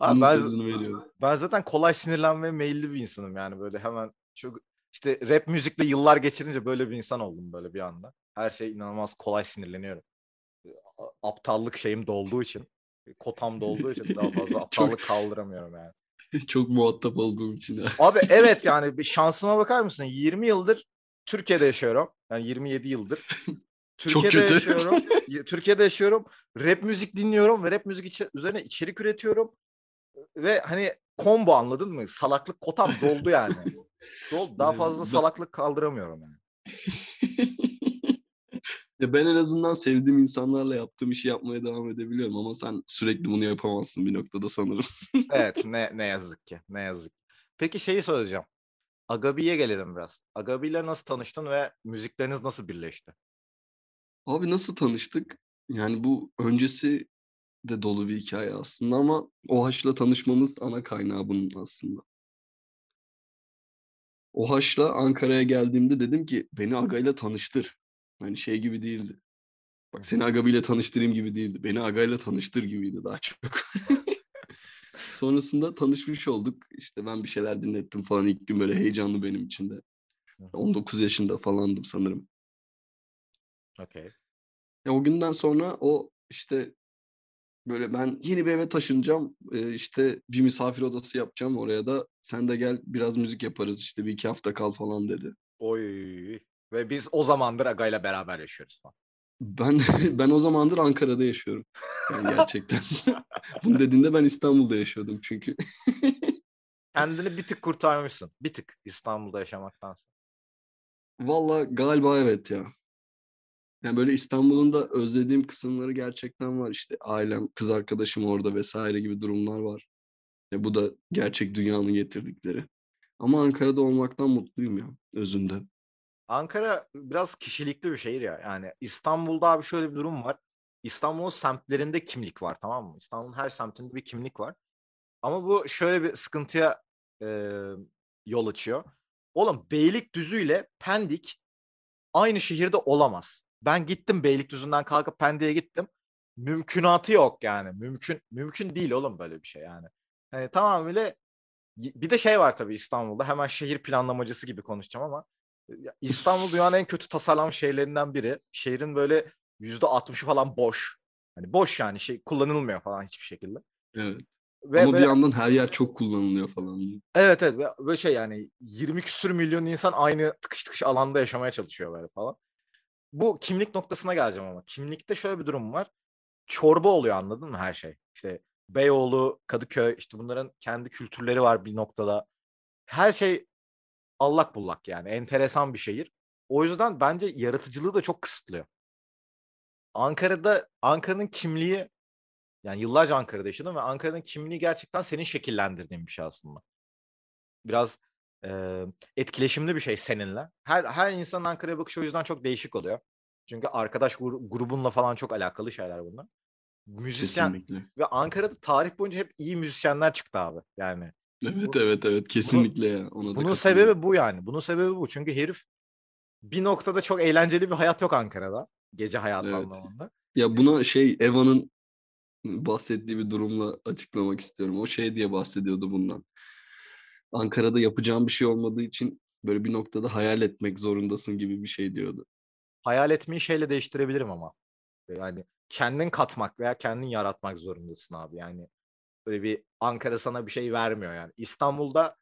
Abi ben, veriyorum. ben zaten kolay sinirlenmeye meyilli bir insanım yani böyle hemen çok işte rap müzikle yıllar geçirince böyle bir insan oldum böyle bir anda. Her şey inanılmaz kolay sinirleniyorum. Aptallık şeyim dolduğu için, kotam dolduğu için daha fazla aptallık çok... kaldıramıyorum yani. Çok muhatap olduğum için. Abi. abi evet yani bir şansıma bakar mısın? 20 yıldır Türkiye'de yaşıyorum. Yani 27 yıldır. Türkiye'de Çok kötü. yaşıyorum. Türkiye'de yaşıyorum. Rap müzik dinliyorum ve rap müzik içi, üzerine içerik üretiyorum. Ve hani combo anladın mı? Salaklık kotam doldu yani. Dol, daha fazla salaklık kaldıramıyorum yani. ya ben en azından sevdiğim insanlarla yaptığım işi yapmaya devam edebiliyorum ama sen sürekli bunu yapamazsın bir noktada sanırım. evet ne, ne yazık ki ne yazık. Peki şeyi soracağım. Agabi'ye gelelim biraz. Agabi'yle nasıl tanıştın ve müzikleriniz nasıl birleşti? Abi nasıl tanıştık? Yani bu öncesi de dolu bir hikaye aslında ama OHAŞ'la tanışmamız ana kaynağı bunun aslında. OHAŞ'la Ankara'ya geldiğimde dedim ki beni Aga'yla tanıştır. Hani şey gibi değildi. Bak seni Aga ile tanıştırayım gibi değildi. Beni agayla tanıştır gibiydi daha çok. Sonrasında tanışmış olduk. İşte ben bir şeyler dinlettim falan ilk gün böyle heyecanlı benim için de. 19 yaşında falandım sanırım. Okay. Ya e, o günden sonra o işte böyle ben yeni bir eve taşınacağım. Ee, işte bir misafir odası yapacağım oraya da. Sen de gel biraz müzik yaparız işte bir iki hafta kal falan dedi. Oy. Ve biz o zamandır Aga'yla beraber yaşıyoruz falan. Ben ben o zamandır Ankara'da yaşıyorum. Yani gerçekten. Bunu dediğinde ben İstanbul'da yaşıyordum çünkü. Kendini bir tık kurtarmışsın. Bir tık İstanbul'da yaşamaktan. Valla galiba evet ya. Yani böyle İstanbul'un da özlediğim kısımları gerçekten var. İşte ailem, kız arkadaşım orada vesaire gibi durumlar var. E bu da gerçek dünyanın getirdikleri. Ama Ankara'da olmaktan mutluyum ya özünde. Ankara biraz kişilikli bir şehir ya. Yani İstanbul'da abi şöyle bir durum var. İstanbul'un semtlerinde kimlik var tamam mı? İstanbul'un her semtinde bir kimlik var. Ama bu şöyle bir sıkıntıya e, yol açıyor. Oğlum Beylikdüzü ile Pendik aynı şehirde olamaz. Ben gittim Beylikdüzü'nden kalkıp Pendik'e gittim. Mümkünatı yok yani. Mümkün mümkün değil oğlum böyle bir şey yani. Hani tamamıyla bir de şey var tabii İstanbul'da. Hemen şehir planlamacısı gibi konuşacağım ama e, İstanbul dünyanın en kötü tasarlanmış şehirlerinden biri. Şehrin böyle yüzde altmışı falan boş. Hani boş yani şey kullanılmıyor falan hiçbir şekilde. Evet. Ve Ama böyle, bir yandan her yer çok kullanılıyor falan. Evet evet böyle şey yani 20 küsür milyon insan aynı tıkış tıkış alanda yaşamaya çalışıyor böyle falan bu kimlik noktasına geleceğim ama. Kimlikte şöyle bir durum var. Çorba oluyor anladın mı her şey? İşte Beyoğlu, Kadıköy işte bunların kendi kültürleri var bir noktada. Her şey allak bullak yani enteresan bir şehir. O yüzden bence yaratıcılığı da çok kısıtlıyor. Ankara'da Ankara'nın kimliği yani yıllarca Ankara'da yaşadım ve Ankara'nın kimliği gerçekten senin şekillendirdiğin bir şey aslında. Biraz e, etkileşimli bir şey seninle. Her her insanın Ankara'ya bakışı o yüzden çok değişik oluyor. Çünkü arkadaş grubunla falan çok alakalı şeyler bunlar. Müzisyen kesinlikle. ve Ankara'da tarih boyunca hep iyi müzisyenler çıktı abi. Yani Evet bu, evet evet kesinlikle bunu, ya. Ona bunun sebebi bu yani. Bunun sebebi bu. Çünkü herif bir noktada çok eğlenceli bir hayat yok Ankara'da. Gece hayatı evet. anlamında. Ya e buna şey Eva'nın bahsettiği bir durumla açıklamak istiyorum. O şey diye bahsediyordu bundan. Ankara'da yapacağım bir şey olmadığı için böyle bir noktada hayal etmek zorundasın gibi bir şey diyordu. Hayal etmeyi şeyle değiştirebilirim ama. Yani kendin katmak veya kendin yaratmak zorundasın abi. Yani böyle bir Ankara sana bir şey vermiyor yani. İstanbul'da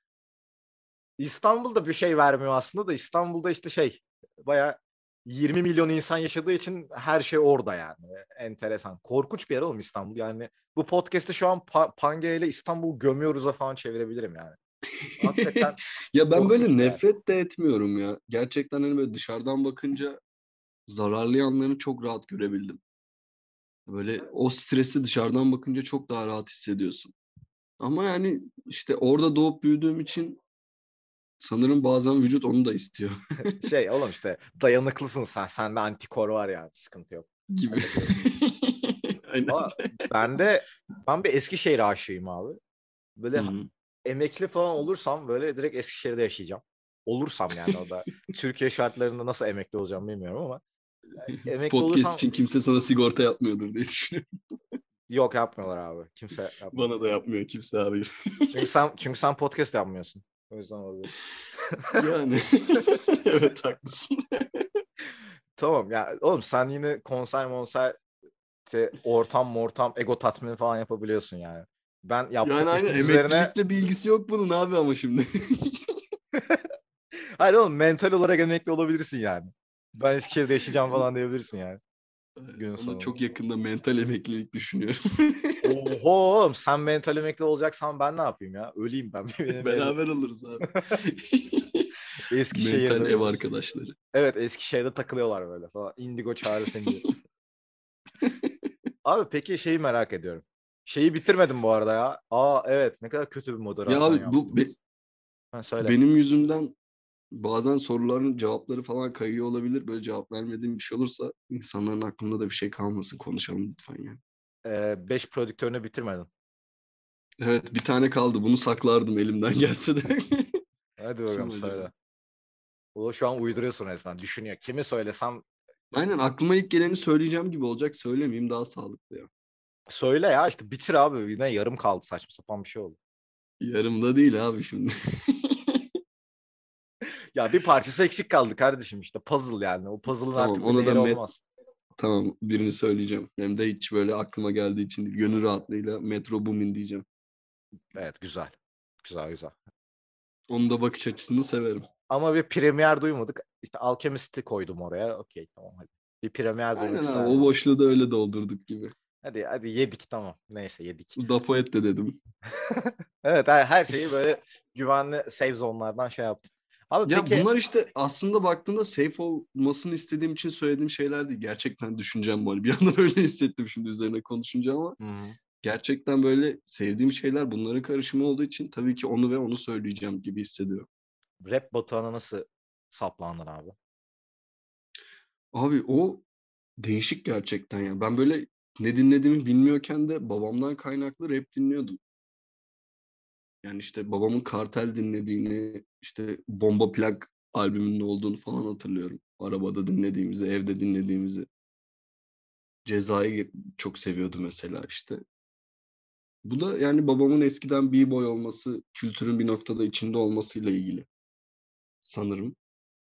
İstanbul'da bir şey vermiyor aslında da İstanbul'da işte şey baya 20 milyon insan yaşadığı için her şey orada yani. Enteresan. Korkunç bir yer oğlum İstanbul. Yani bu podcast'te şu an pa- Pangea ile İstanbul gömüyoruz'a falan çevirebilirim yani. Hakikaten ya ben böyle nefret de etmiyorum ya. Gerçekten hani böyle dışarıdan bakınca zararlı yanlarını çok rahat görebildim. Böyle o stresi dışarıdan bakınca çok daha rahat hissediyorsun. Ama yani işte orada doğup büyüdüğüm için sanırım bazen vücut onu da istiyor. şey oğlum işte dayanıklısın sen. Sende antikor var yani sıkıntı yok. Gibi. Aynen. Ama ben de ben bir Eskişehir aşığıyım abi. Böyle Hı-hı emekli falan olursam böyle direkt Eskişehir'de yaşayacağım. Olursam yani o da. Türkiye şartlarında nasıl emekli olacağım bilmiyorum ama. E, emekli Podcast olursam... için kimse sana sigorta yapmıyordur diye düşünüyorum. Yok yapmıyorlar abi. Kimse yapmıyor. Bana da yapmıyor kimse abi. çünkü sen, çünkü sen podcast yapmıyorsun. O yüzden oluyor. yani. evet haklısın. tamam ya oğlum sen yine konser monser işte ortam mortam ego tatmini falan yapabiliyorsun yani. Ben yaptım. Yani aynı üzerine... emeklilikle bir ilgisi yok bunun abi ama şimdi. Hayır oğlum mental olarak emekli olabilirsin yani. Ben Eskişehir'de yaşayacağım falan diyebilirsin yani. Günün Ona sonunda. çok yakında mental emeklilik düşünüyorum. Oho oğlum sen mental emekli olacaksan ben ne yapayım ya? Öleyim ben. Beraber oluruz abi. Eskişehir'de. Mental ev arkadaşları. Evet Eskişehir'de takılıyorlar böyle falan. Indigo çağırır seni. abi peki şeyi merak ediyorum. Şeyi bitirmedim bu arada ya. Aa evet ne kadar kötü bir moderasyon Ya abi bu be, ha, söyle. benim yüzümden bazen soruların cevapları falan kayıyor olabilir. Böyle cevap vermediğim bir şey olursa insanların aklında da bir şey kalmasın. Konuşalım lütfen yani. Ee, beş prodüktörünü bitirmedin. Evet bir tane kaldı. Bunu saklardım elimden gelse de. Hadi bakalım Kim söyle. O şu an uyduruyorsun resmen. Düşünüyor. Kimi söylesem. Aynen aklıma ilk geleni söyleyeceğim gibi olacak. Söylemeyeyim daha sağlıklı ya. Söyle ya işte bitir abi. Yine yarım kaldı saçma sapan bir şey oldu. yarım da değil abi şimdi. ya bir parçası eksik kaldı kardeşim işte puzzle yani. O puzzle'ın tamam, artık ona da met- olmaz. Tamam birini söyleyeceğim. Hem de hiç böyle aklıma geldiği için değil. gönül rahatlığıyla Metro Boomin diyeceğim. Evet güzel. Güzel güzel. Onu da bakış açısını severim. Ama bir premier duymadık. İşte Alchemist'i koydum oraya. Okey tamam hadi. Bir premier duymak Aynen abi, o boşluğu da öyle doldurduk gibi. Hadi hadi yedik tamam. Neyse yedik. Dapo et de dedim. evet her, şeyi böyle güvenli save zone'lardan şey yaptım. Abi ya peki... bunlar işte aslında baktığında safe olmasını istediğim için söylediğim şeylerdi. Gerçekten düşüneceğim böyle. Bir anda böyle hissettim şimdi üzerine konuşunca ama. Hı-hı. Gerçekten böyle sevdiğim şeyler bunların karışımı olduğu için tabii ki onu ve onu söyleyeceğim gibi hissediyorum. Rap batağına nasıl saplanır abi? Abi o değişik gerçekten ya. Ben böyle ne dinlediğimi bilmiyorken de babamdan kaynaklı rap dinliyordum. Yani işte babamın kartel dinlediğini, işte bomba plak albümünün olduğunu falan hatırlıyorum. Arabada dinlediğimizi, evde dinlediğimizi. Ceza'yı çok seviyordu mesela işte. Bu da yani babamın eskiden b-boy olması, kültürün bir noktada içinde olmasıyla ilgili sanırım.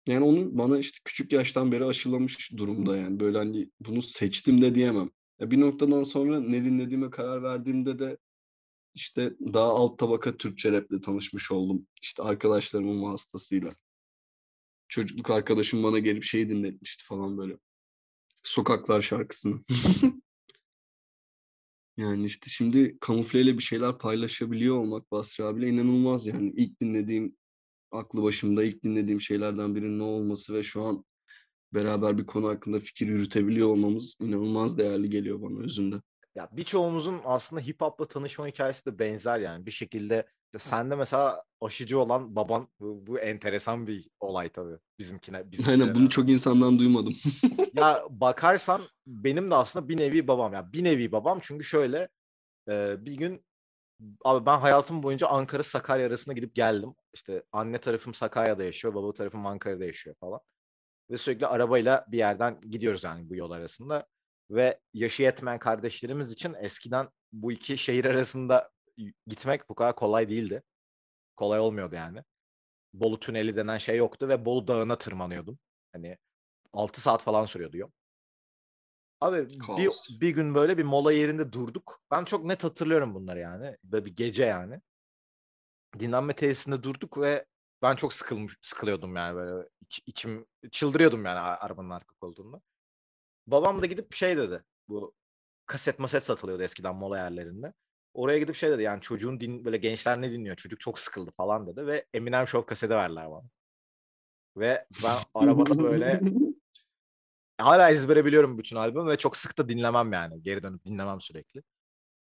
Yani onu bana işte küçük yaştan beri aşılamış durumda yani. Böyle hani bunu seçtim de diyemem bir noktadan sonra ne dinlediğime karar verdiğimde de işte daha alt tabaka Türkçe rap'le tanışmış oldum. İşte arkadaşlarımın vasıtasıyla. Çocukluk arkadaşım bana gelip şeyi dinletmişti falan böyle. Sokaklar şarkısını. yani işte şimdi kamufleyle bir şeyler paylaşabiliyor olmak Basri abiyle inanılmaz yani. ilk dinlediğim, aklı başımda ilk dinlediğim şeylerden birinin ne olması ve şu an beraber bir konu hakkında fikir yürütebiliyor olmamız inanılmaz değerli geliyor bana özünde. Ya birçoğumuzun aslında hip hop'la tanışma hikayesi de benzer yani. Bir şekilde sen de mesela aşıcı olan baban bu, bu enteresan bir olay tabii bizimkine. bizimkine Aynen bunu çok insandan duymadım. ya bakarsan benim de aslında bir nevi babam ya yani bir nevi babam çünkü şöyle bir gün abi ben hayatım boyunca Ankara Sakarya arasında gidip geldim. İşte anne tarafım Sakarya'da yaşıyor, baba tarafım Ankara'da yaşıyor falan ve sürekli arabayla bir yerden gidiyoruz yani bu yol arasında. Ve yaşı yetmeyen kardeşlerimiz için eskiden bu iki şehir arasında gitmek bu kadar kolay değildi. Kolay olmuyordu yani. Bolu tüneli denen şey yoktu ve Bolu dağına tırmanıyordum. Hani 6 saat falan sürüyordu yol. Abi bir, bir gün böyle bir mola yerinde durduk. Ben çok net hatırlıyorum bunları yani. Böyle bir gece yani. Dinlenme tesisinde durduk ve ben çok sıkılmış, sıkılıyordum yani böyle iç, içim çıldırıyordum yani arabanın arka koltuğunda. Babam da gidip şey dedi. Bu kaset maset satılıyordu eskiden mola yerlerinde. Oraya gidip şey dedi yani çocuğun din böyle gençler ne dinliyor çocuk çok sıkıldı falan dedi ve Eminem Show kaseti verdiler bana. Ve ben arabada böyle hala ezbere biliyorum bütün albümü ve çok sık da dinlemem yani. Geri dönüp dinlemem sürekli.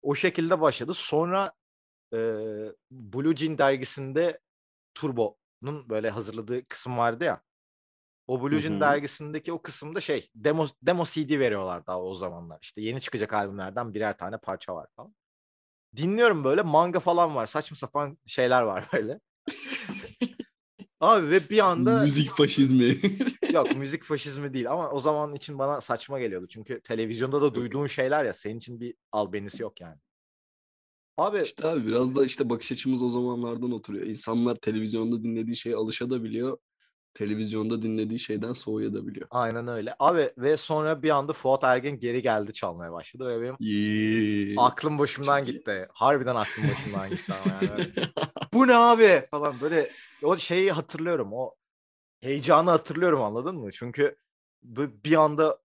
O şekilde başladı. Sonra e, Blue Jean dergisinde Turbo Blue böyle hazırladığı kısım vardı ya. O dergisindeki o kısımda şey demo demo CD veriyorlar daha o zamanlar. İşte yeni çıkacak albümlerden birer tane parça var falan. Dinliyorum böyle manga falan var. Saçma sapan şeyler var böyle. Abi ve bir anda... Müzik faşizmi. Yok müzik faşizmi değil ama o zaman için bana saçma geliyordu. Çünkü televizyonda da duyduğun şeyler ya senin için bir albenisi yok yani. Abi İşte abi biraz da işte bakış açımız o zamanlardan oturuyor. İnsanlar televizyonda dinlediği şeye biliyor, Televizyonda dinlediği şeyden biliyor. aynen öyle. Abi ve sonra bir anda Fuat Ergen geri geldi çalmaya başladı ve benim Yee. aklım başımdan Çok iyi. gitti. Harbiden aklım başımdan gitti yani. Bu ne abi falan böyle o şeyi hatırlıyorum. O heyecanı hatırlıyorum anladın mı? Çünkü bir anda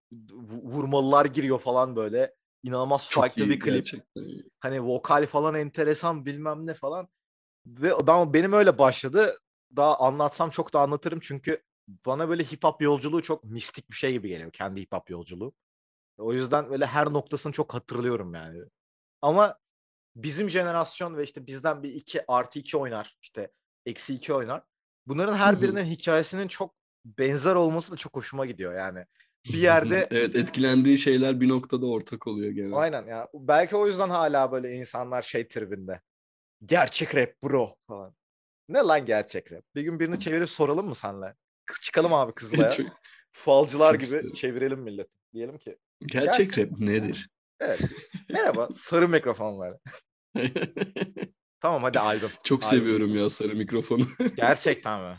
vurmalılar giriyor falan böyle inanılmaz Çok farklı iyi, bir klip. Gerçekten. Hani vokal falan enteresan bilmem ne falan. Ve ben benim öyle başladı. Daha anlatsam çok da anlatırım çünkü bana böyle hip hop yolculuğu çok mistik bir şey gibi geliyor kendi hip hop yolculuğu. O yüzden böyle her noktasını çok hatırlıyorum yani. Ama bizim jenerasyon ve işte bizden bir iki artı iki oynar işte eksi iki oynar. Bunların her Hı-hı. birinin hikayesinin çok benzer olması da çok hoşuma gidiyor yani bir yerde evet etkilendiği şeyler bir noktada ortak oluyor genelde. Aynen ya. Belki o yüzden hala böyle insanlar şey tribinde. Gerçek rap bro falan. Ne lan gerçek rap? Bir gün birini çevirip soralım mı senle? Çıkalım abi kızla çok, Falcılar çok gibi isterim. çevirelim millet. Diyelim ki. Gerçek, gerçek rap nedir? Evet. Merhaba sarı mikrofon var. tamam hadi albüm. Çok albüm. seviyorum ya sarı mikrofonu. Gerçekten mi?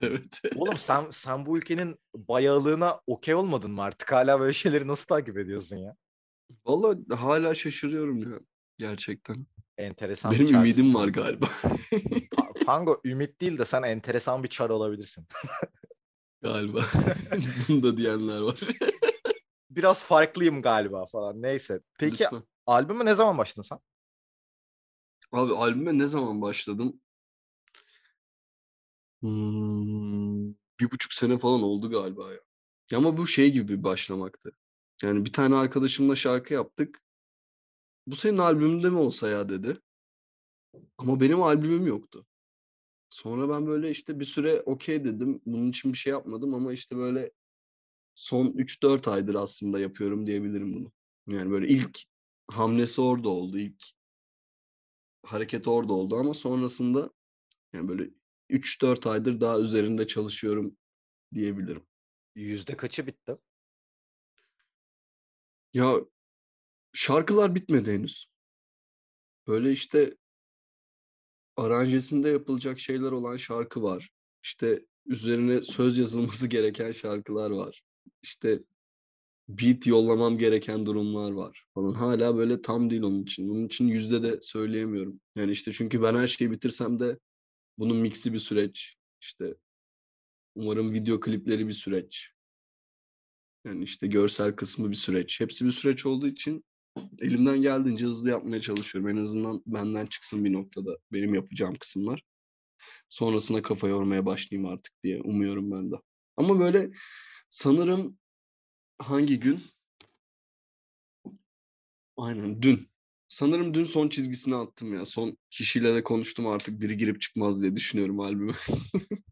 Evet. Oğlum sen, sen bu ülkenin bayağılığına okey olmadın mı artık? Hala böyle şeyleri nasıl takip ediyorsun ya? Valla hala şaşırıyorum ya gerçekten. Enteresan Benim bir çarsın. ümidim var galiba. Pango ümit değil de sen enteresan bir çar olabilirsin. galiba. Bunu da diyenler var. Biraz farklıyım galiba falan. Neyse. Peki Lütfen. albüme ne zaman başladın sen? Abi albüme ne zaman başladım? Hmm, bir buçuk sene falan oldu galiba ya. ya. Ama bu şey gibi bir başlamaktı. Yani bir tane arkadaşımla şarkı yaptık. Bu senin albümünde mi olsa ya dedi. Ama benim albümüm yoktu. Sonra ben böyle işte bir süre okey dedim. Bunun için bir şey yapmadım ama işte böyle son 3-4 aydır aslında yapıyorum diyebilirim bunu. Yani böyle ilk hamlesi orada oldu. ilk hareket orada oldu ama sonrasında yani böyle 3-4 aydır daha üzerinde çalışıyorum diyebilirim. Yüzde kaçı bitti? Ya şarkılar bitmedi henüz. Böyle işte aranjesinde yapılacak şeyler olan şarkı var. İşte üzerine söz yazılması gereken şarkılar var. İşte beat yollamam gereken durumlar var falan. Hala böyle tam değil onun için. Onun için yüzde de söyleyemiyorum. Yani işte çünkü ben her şeyi bitirsem de bunun mixi bir süreç. İşte umarım video klipleri bir süreç. Yani işte görsel kısmı bir süreç. Hepsi bir süreç olduğu için elimden geldiğince hızlı yapmaya çalışıyorum. En azından benden çıksın bir noktada benim yapacağım kısımlar. Sonrasına kafa yormaya başlayayım artık diye umuyorum ben de. Ama böyle sanırım hangi gün? Aynen dün sanırım dün son çizgisini attım ya. Son kişiyle de konuştum artık biri girip çıkmaz diye düşünüyorum albümü.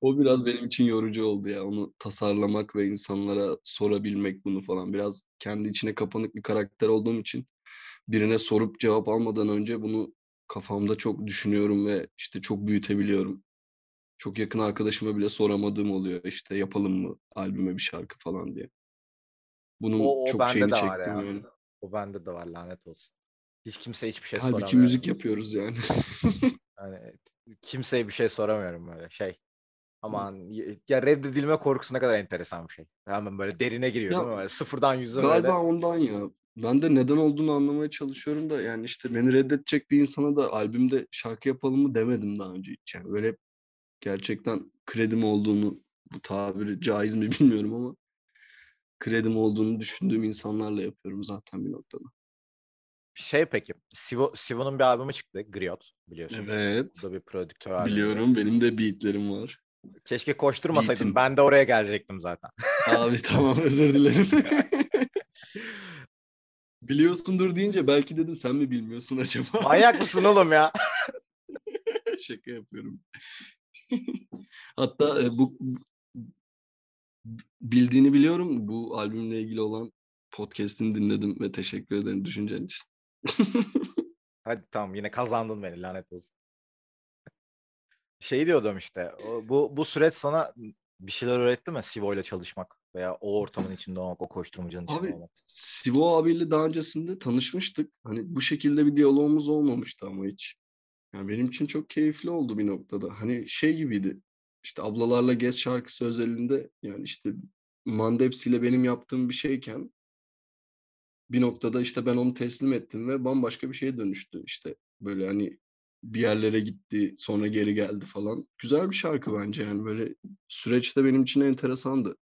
o biraz benim için yorucu oldu ya. Onu tasarlamak ve insanlara sorabilmek bunu falan. Biraz kendi içine kapanık bir karakter olduğum için birine sorup cevap almadan önce bunu kafamda çok düşünüyorum ve işte çok büyütebiliyorum. Çok yakın arkadaşıma bile soramadığım oluyor işte yapalım mı albüme bir şarkı falan diye. Bunun o, o çok şeyini çektim yani. O bende de var lanet olsun. Hiç kimse hiçbir şey soramıyor. Halbuki müzik yapıyoruz yani. yani kimseye bir şey soramıyorum böyle şey. Aman ya reddedilme korkusu ne kadar enteresan bir şey. Hemen böyle derine giriyorum ya, böyle sıfırdan yüze Galiba böyle... ondan ya. Ben de neden olduğunu anlamaya çalışıyorum da yani işte beni reddedecek bir insana da albümde şarkı yapalım mı demedim daha önce hiç. Yani böyle gerçekten kredim olduğunu bu tabiri caiz mi bilmiyorum ama kredim olduğunu düşündüğüm insanlarla yapıyorum zaten bir noktada. Şey peki, Sivo'nun bir albümü çıktı, Griot biliyorsun. Evet. Bu da bir prodüktör albümü. Biliyorum, benim de beatlerim var. Keşke koşturmasaydım, ben de oraya gelecektim zaten. Abi tamam, özür dilerim. Biliyorsundur deyince belki dedim sen mi bilmiyorsun acaba? Manyak mısın oğlum ya? Şaka yapıyorum. Hatta e, bu bildiğini biliyorum. Bu albümle ilgili olan podcast'ini dinledim ve teşekkür ederim düşüncen için. Hadi tamam yine kazandın beni lanet olsun. Şey diyordum işte bu bu süreç sana bir şeyler öğretti mi Sivo ile çalışmak veya o ortamın içinde olmak, o koşturmacanın içinde Abi, olmak? Sivo abiyle daha öncesinde tanışmıştık. Hani bu şekilde bir diyalogumuz olmamıştı ama hiç. Yani benim için çok keyifli oldu bir noktada. Hani şey gibiydi işte ablalarla gez şarkısı özelinde yani işte mandepsiyle benim yaptığım bir şeyken bir noktada işte ben onu teslim ettim ve bambaşka bir şeye dönüştü. işte böyle hani bir yerlere gitti sonra geri geldi falan. Güzel bir şarkı bence yani böyle süreçte benim için enteresandı.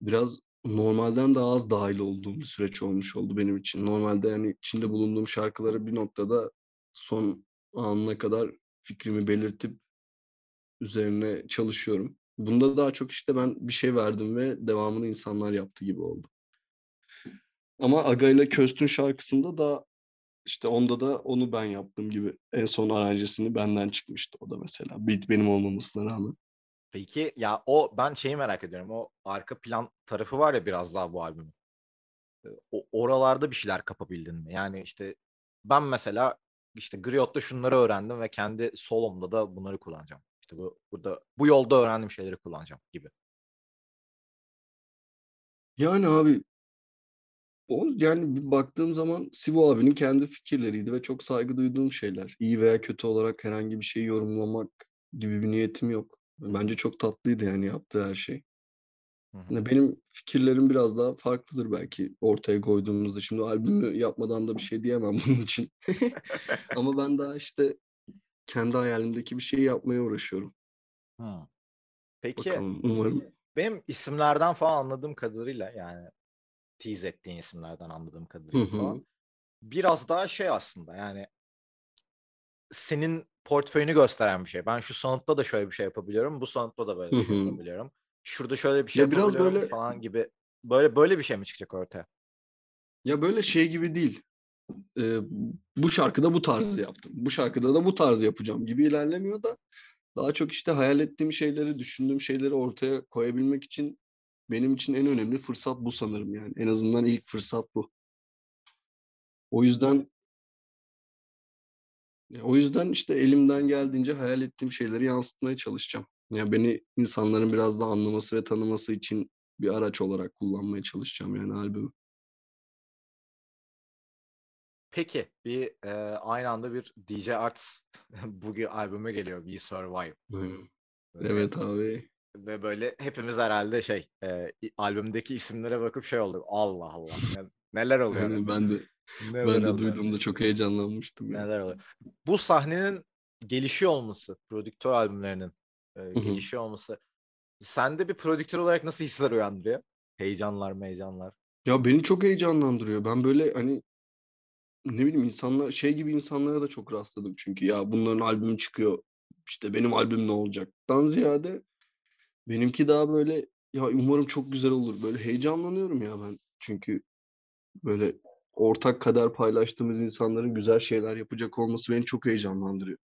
Biraz normalden daha az dahil olduğum bir süreç olmuş oldu benim için. Normalde yani içinde bulunduğum şarkıları bir noktada son anına kadar fikrimi belirtip üzerine çalışıyorum. Bunda daha çok işte ben bir şey verdim ve devamını insanlar yaptı gibi oldu. Ama Aga ile Köst'ün şarkısında da işte onda da onu ben yaptım gibi. En son aranjesini benden çıkmıştı o da mesela. Beat benim olmamasına rağmen. Peki ya o ben şeyi merak ediyorum. O arka plan tarafı var ya biraz daha bu albümün. O, oralarda bir şeyler kapabildin mi? Yani işte ben mesela işte Griot'ta şunları öğrendim ve kendi solomda da bunları kullanacağım. İşte bu, burada bu yolda öğrendiğim şeyleri kullanacağım gibi. Yani abi o yani bir baktığım zaman Sivo abinin kendi fikirleriydi ve çok saygı duyduğum şeyler. İyi veya kötü olarak herhangi bir şeyi yorumlamak gibi bir niyetim yok. Bence çok tatlıydı yani yaptığı her şey. Hı-hı. Benim fikirlerim biraz daha farklıdır belki ortaya koyduğumuzda. Şimdi albümü yapmadan da bir şey diyemem bunun için. Ama ben daha işte kendi hayalimdeki bir şeyi yapmaya uğraşıyorum. Ha. Peki Bakalım, umarım. benim isimlerden falan anladığım kadarıyla yani tease ettiğin isimlerden anladığım kadarıyla Hı-hı. biraz daha şey aslında yani senin portföyünü gösteren bir şey. Ben şu sanatla da şöyle bir şey yapabiliyorum. Bu sanatla da böyle bir şey yapabiliyorum. Şurada şöyle bir şey ya biraz böyle falan gibi. Böyle böyle bir şey mi çıkacak ortaya? Ya böyle şey gibi değil e, bu şarkıda bu tarzı yaptım. Bu şarkıda da bu tarzı yapacağım gibi ilerlemiyor da daha çok işte hayal ettiğim şeyleri, düşündüğüm şeyleri ortaya koyabilmek için benim için en önemli fırsat bu sanırım yani. En azından ilk fırsat bu. O yüzden o yüzden işte elimden geldiğince hayal ettiğim şeyleri yansıtmaya çalışacağım. Yani beni insanların biraz daha anlaması ve tanıması için bir araç olarak kullanmaya çalışacağım yani albümü. Peki bir e, aynı anda bir DJ Arts bugün albümü geliyor We Survive. Evet abi. Ve böyle hepimiz herhalde şey e, albümdeki isimlere bakıp şey olduk. Allah Allah. Yani neler oluyor? Yani ben de neler ben de oluyor? duyduğumda çok heyecanlanmıştım. Yani. Neler oluyor? Bu sahnenin gelişi olması, prodüktör albümlerinin e, gelişi olması sende bir prodüktör olarak nasıl hisler uyandırıyor? Heyecanlar, heyecanlar. Ya beni çok heyecanlandırıyor. Ben böyle hani ne bileyim insanlar şey gibi insanlara da çok rastladım çünkü ya bunların albümü çıkıyor işte benim albüm ne olacaktan ziyade benimki daha böyle ya umarım çok güzel olur böyle heyecanlanıyorum ya ben çünkü böyle ortak kader paylaştığımız insanların güzel şeyler yapacak olması beni çok heyecanlandırıyor.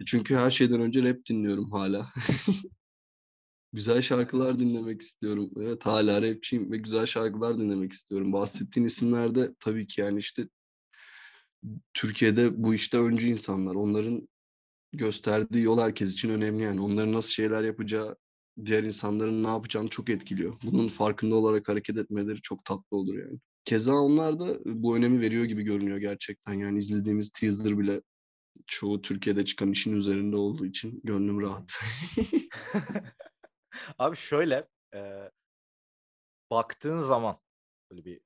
E çünkü her şeyden önce rap dinliyorum hala. güzel şarkılar dinlemek istiyorum. Evet hala rapçiyim ve güzel şarkılar dinlemek istiyorum. Bahsettiğin isimlerde tabii ki yani işte Türkiye'de bu işte öncü insanlar. Onların gösterdiği yol herkes için önemli yani. Onların nasıl şeyler yapacağı diğer insanların ne yapacağını çok etkiliyor. Bunun farkında olarak hareket etmeleri çok tatlı olur yani. Keza onlar da bu önemi veriyor gibi görünüyor gerçekten. Yani izlediğimiz teaser bile çoğu Türkiye'de çıkan işin üzerinde olduğu için gönlüm rahat. Abi şöyle e, baktığın zaman böyle bir,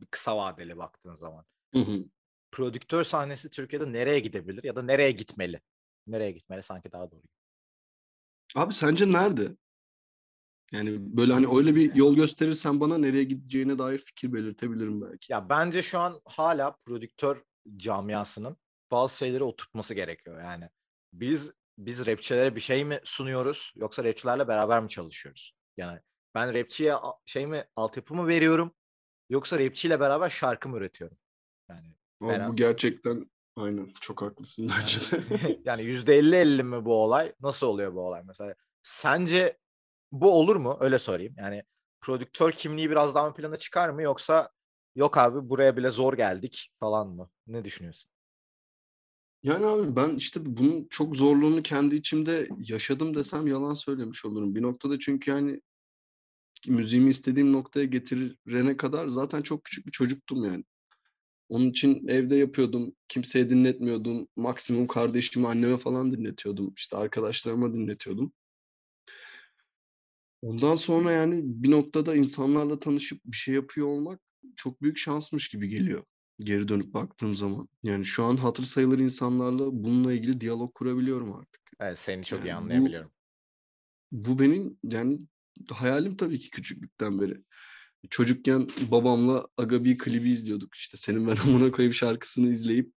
bir kısa vadeli baktığın zaman hı hı prodüktör sahnesi Türkiye'de nereye gidebilir ya da nereye gitmeli? Nereye gitmeli sanki daha doğru. Abi sence nerede? Yani böyle hani öyle bir yol gösterirsen bana nereye gideceğine dair fikir belirtebilirim belki. Ya bence şu an hala prodüktör camiasının bazı şeyleri oturtması gerekiyor yani. Biz biz rapçilere bir şey mi sunuyoruz yoksa rapçilerle beraber mi çalışıyoruz? Yani ben rapçiye şey mi altyapı mı veriyorum yoksa rapçiyle beraber şarkı mı üretiyorum? Yani Abi bu gerçekten aynen çok haklısın bence yani yani %50-50 mi bu olay? Nasıl oluyor bu olay mesela? Sence bu olur mu? Öyle sorayım. Yani prodüktör kimliği biraz daha ön plana çıkar mı yoksa yok abi buraya bile zor geldik falan mı? Ne düşünüyorsun? Yani abi ben işte bunun çok zorluğunu kendi içimde yaşadım desem yalan söylemiş olurum. Bir noktada çünkü yani müziğimi istediğim noktaya getirene kadar zaten çok küçük bir çocuktum yani. Onun için evde yapıyordum. Kimseye dinletmiyordum. Maksimum kardeşime, anneme falan dinletiyordum. İşte arkadaşlarıma dinletiyordum. Ondan sonra yani bir noktada insanlarla tanışıp bir şey yapıyor olmak çok büyük şansmış gibi geliyor. Geri dönüp baktığım zaman. Yani şu an hatır sayılır insanlarla bununla ilgili diyalog kurabiliyorum artık. Evet seni çok yani iyi anlayabiliyorum. Bu, bu benim yani hayalim tabii ki küçüklükten beri çocukken babamla Aga Agabi klibi izliyorduk. İşte senin ben amına koyayım şarkısını izleyip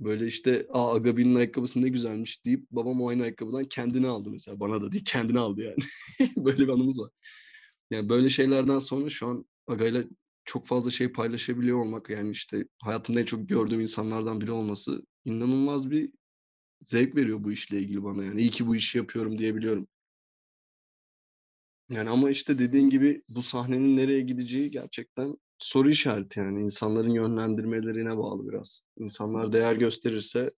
böyle işte Aa, Agabi'nin ayakkabısı ne güzelmiş deyip babam o aynı ayakkabıdan kendini aldı mesela. Bana da değil kendini aldı yani. böyle bir anımız var. Yani böyle şeylerden sonra şu an Aga'yla çok fazla şey paylaşabiliyor olmak yani işte hayatımda en çok gördüğüm insanlardan biri olması inanılmaz bir zevk veriyor bu işle ilgili bana yani. iyi ki bu işi yapıyorum diyebiliyorum. Yani ama işte dediğin gibi bu sahnenin nereye gideceği gerçekten soru işareti yani insanların yönlendirmelerine bağlı biraz. İnsanlar değer gösterirse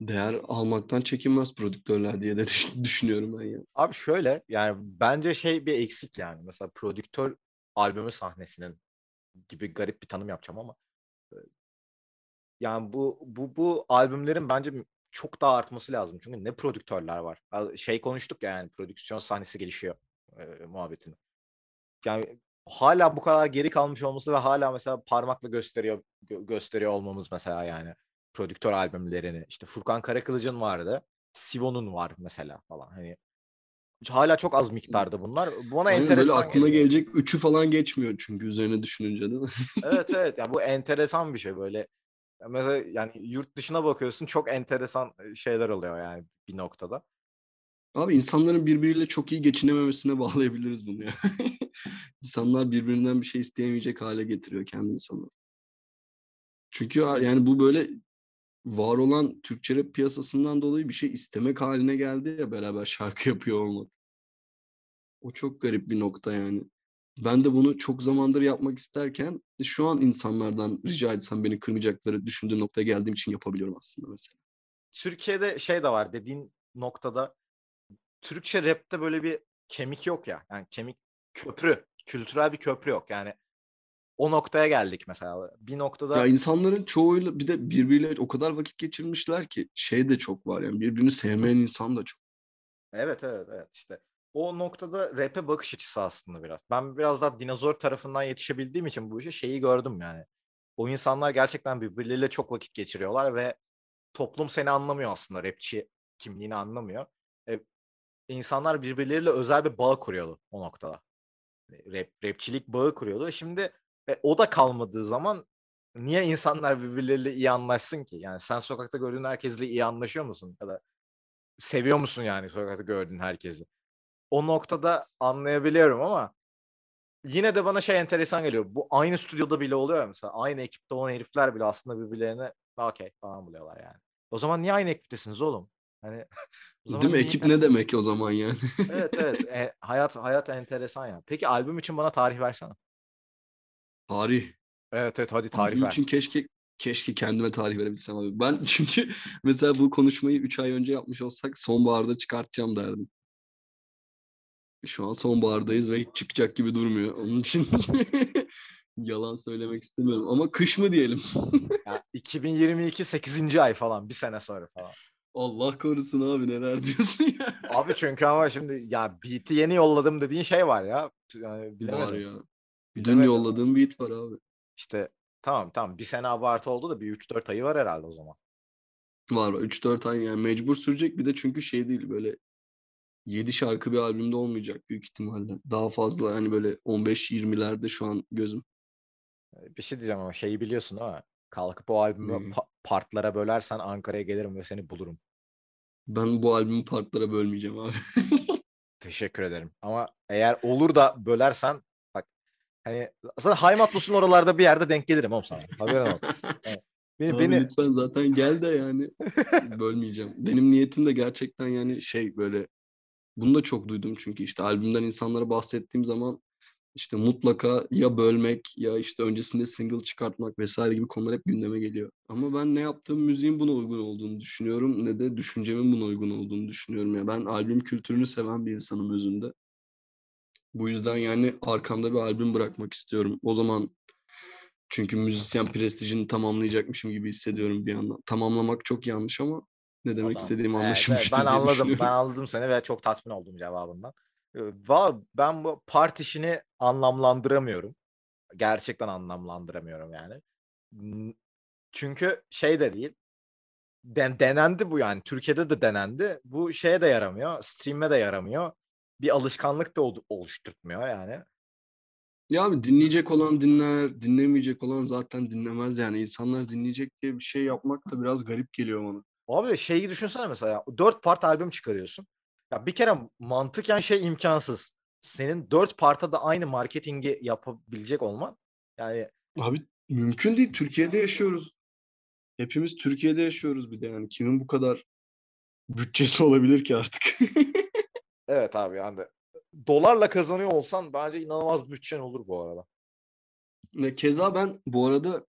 değer almaktan çekinmez prodüktörler diye de düşünüyorum ben yani. Abi şöyle yani bence şey bir eksik yani mesela prodüktör albümü sahnesinin gibi garip bir tanım yapacağım ama yani bu bu bu albümlerin bence çok daha artması lazım. Çünkü ne prodüktörler var. Şey konuştuk ya yani prodüksiyon sahnesi gelişiyor e, muhabbetini. Yani hala bu kadar geri kalmış olması ve hala mesela parmakla gösteriyor gö- gösteriyor olmamız mesela yani prodüktör albümlerini. İşte Furkan Karakılıç'ın vardı. Sivo'nun var mesela falan. Hani hala çok az miktarda bunlar. Bana Aynen, enteresan böyle aklına gelecek üçü falan geçmiyor çünkü üzerine düşününce değil mi? evet evet. Yani bu enteresan bir şey böyle. Mesela yani yurt dışına bakıyorsun çok enteresan e, şeyler oluyor yani bir noktada. Abi insanların birbiriyle çok iyi geçinememesine bağlayabiliriz bunu ya. İnsanlar birbirinden bir şey isteyemeyecek hale getiriyor kendi insanları. Çünkü yani bu böyle var olan Türkçe rap piyasasından dolayı bir şey istemek haline geldi ya beraber şarkı yapıyor olmak. O çok garip bir nokta yani ben de bunu çok zamandır yapmak isterken e, şu an insanlardan rica etsem beni kırmayacakları düşündüğü noktaya geldiğim için yapabiliyorum aslında mesela. Türkiye'de şey de var dediğin noktada Türkçe rapte böyle bir kemik yok ya. Yani kemik köprü, kültürel bir köprü yok. Yani o noktaya geldik mesela. Bir noktada... Ya insanların çoğuyla bir de birbiriyle o kadar vakit geçirmişler ki şey de çok var yani birbirini sevmeyen insan da çok. Evet evet evet işte o noktada rap'e bakış açısı aslında biraz. Ben biraz daha dinozor tarafından yetişebildiğim için bu işe şeyi gördüm yani. O insanlar gerçekten birbirleriyle çok vakit geçiriyorlar ve toplum seni anlamıyor aslında rapçi kimliğini anlamıyor. E, insanlar birbirleriyle özel bir bağ kuruyordu o noktada. E, rap, rapçilik bağı kuruyordu. Şimdi e, o da kalmadığı zaman niye insanlar birbirleriyle iyi anlaşsın ki? Yani sen sokakta gördüğün herkesle iyi anlaşıyor musun? Ya da seviyor musun yani sokakta gördüğün herkesi? o noktada anlayabiliyorum ama yine de bana şey enteresan geliyor. Bu aynı stüdyoda bile oluyor ya mesela. Aynı ekipte olan herifler bile aslında birbirlerine okey falan buluyorlar yani. O zaman niye aynı ekiptesiniz oğlum? Hani o zaman Değil mi? Niye... Ekip ne demek o zaman yani? evet evet. E, hayat hayat enteresan ya. Peki albüm için bana tarih versene. Tarih. Evet evet hadi tarih albüm ver. için keşke keşke kendime tarih verebilsem abi. Ben çünkü mesela bu konuşmayı 3 ay önce yapmış olsak sonbaharda çıkartacağım derdim. Şu an sonbahardayız ve hiç çıkacak gibi durmuyor. Onun için yalan söylemek istemiyorum ama kış mı diyelim? ya, 2022 8. ay falan bir sene sonra falan. Allah korusun abi neler diyorsun ya. Abi çünkü ama şimdi ya beat'i yeni yolladım dediğin şey var ya. Yani bilemedim. Var ya. Bilemedim. Dün yolladığım beat var abi. İşte tamam tamam bir sene abartı oldu da bir 3-4 ayı var herhalde o zaman. Var 3-4 ay yani mecbur sürecek bir de çünkü şey değil böyle 7 şarkı bir albümde olmayacak büyük ihtimalle. Daha fazla hani böyle 15-20'lerde şu an gözüm. Ee, bir şey diyeceğim ama şeyi biliyorsun ama kalkıp o albümü hmm. pa- partlara bölersen Ankara'ya gelirim ve seni bulurum. Ben bu albümü partlara bölmeyeceğim abi. Teşekkür ederim. Ama eğer olur da bölersen bak hani zaten Haymatlus'un oralarda bir yerde denk gelirim oğlum sana. Haberin ol. Evet. Hani beni, Abi beni... lütfen zaten gel de yani bölmeyeceğim. Benim niyetim de gerçekten yani şey böyle bunu da çok duydum çünkü işte albümden insanlara bahsettiğim zaman işte mutlaka ya bölmek ya işte öncesinde single çıkartmak vesaire gibi konular hep gündeme geliyor. Ama ben ne yaptığım müziğin buna uygun olduğunu düşünüyorum ne de düşüncemin buna uygun olduğunu düşünüyorum. Ya yani ben albüm kültürünü seven bir insanım özünde. Bu yüzden yani arkamda bir albüm bırakmak istiyorum. O zaman çünkü müzisyen prestijini tamamlayacakmışım gibi hissediyorum bir yandan. Tamamlamak çok yanlış ama ne demek Adam. istediğimi anlaşılmıştır. Evet, ben anladım. Ben anladım seni ve çok tatmin oldum cevabından. Ee, va ben bu part anlamlandıramıyorum. Gerçekten anlamlandıramıyorum yani. Çünkü şey de değil. Den, denendi bu yani. Türkiye'de de denendi. Bu şeye de yaramıyor. Stream'e de yaramıyor. Bir alışkanlık da oluşturtmuyor yani. Ya abi dinleyecek olan dinler, dinlemeyecek olan zaten dinlemez yani. insanlar dinleyecek diye bir şey yapmak da biraz garip geliyor bana. Abi şeyi düşünsene mesela. Dört part albüm çıkarıyorsun. Ya bir kere mantıken şey imkansız. Senin dört parta da aynı marketingi yapabilecek olman. Yani Abi mümkün değil. Türkiye'de yaşıyoruz. Hepimiz Türkiye'de yaşıyoruz bir de yani. Kimin bu kadar bütçesi olabilir ki artık? evet abi yani dolarla kazanıyor olsan bence inanılmaz bütçen olur bu arada. Ve keza ben bu arada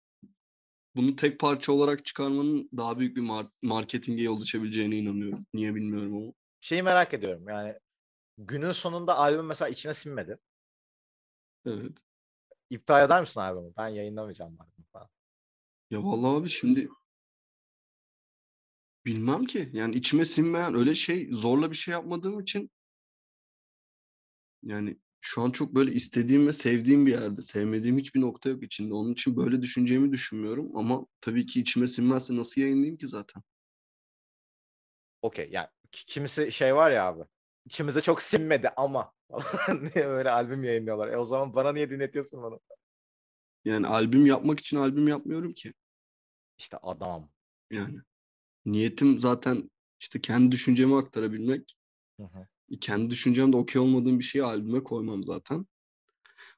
bunu tek parça olarak çıkarmanın daha büyük bir mar- marketinge yol açabileceğine inanıyorum. Niye bilmiyorum ama. Şeyi merak ediyorum yani günün sonunda albüm mesela içine sinmedi. Evet. İptal eder misin albümü? Ben yayınlamayacağım albümü falan. Ya vallahi abi şimdi bilmem ki. Yani içime sinmeyen öyle şey zorla bir şey yapmadığım için yani şu an çok böyle istediğim ve sevdiğim bir yerde. Sevmediğim hiçbir nokta yok içinde. Onun için böyle düşüneceğimi düşünmüyorum ama tabii ki içime sinmezse nasıl yayınlayayım ki zaten? Okey yani kimisi şey var ya abi içimize çok sinmedi ama diye böyle albüm yayınlıyorlar. E o zaman bana niye dinletiyorsun bunu? Yani albüm yapmak için albüm yapmıyorum ki. İşte adam. Yani niyetim zaten işte kendi düşüncemi aktarabilmek. Hı hı kendi düşüncemde okey olmadığım bir şeyi albüme koymam zaten.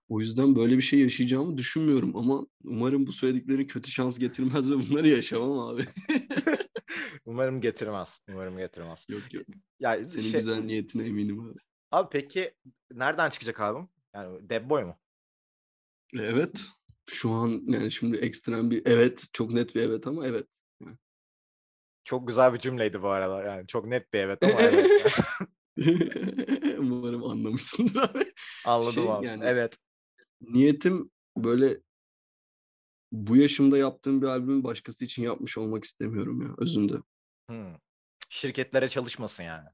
O yüzden böyle bir şey yaşayacağımı düşünmüyorum ama umarım bu söyledikleri kötü şans getirmez ve bunları yaşamam abi. umarım getirmez. Umarım getirmez. Yok yok. E, ya, Senin şey... güzel niyetine eminim abi. Abi peki nereden çıkacak abim? Yani dead boy mu? Evet. Şu an yani şimdi ekstrem bir evet. Çok net bir evet ama evet. Çok güzel bir cümleydi bu arada. Yani çok net bir evet ama evet. Umarım anlamışsındır abi. Anladım şey, abi. Yani, evet. Niyetim böyle bu yaşımda yaptığım bir albümü başkası için yapmış olmak istemiyorum ya özünde. Hmm. Şirketlere çalışmasın yani.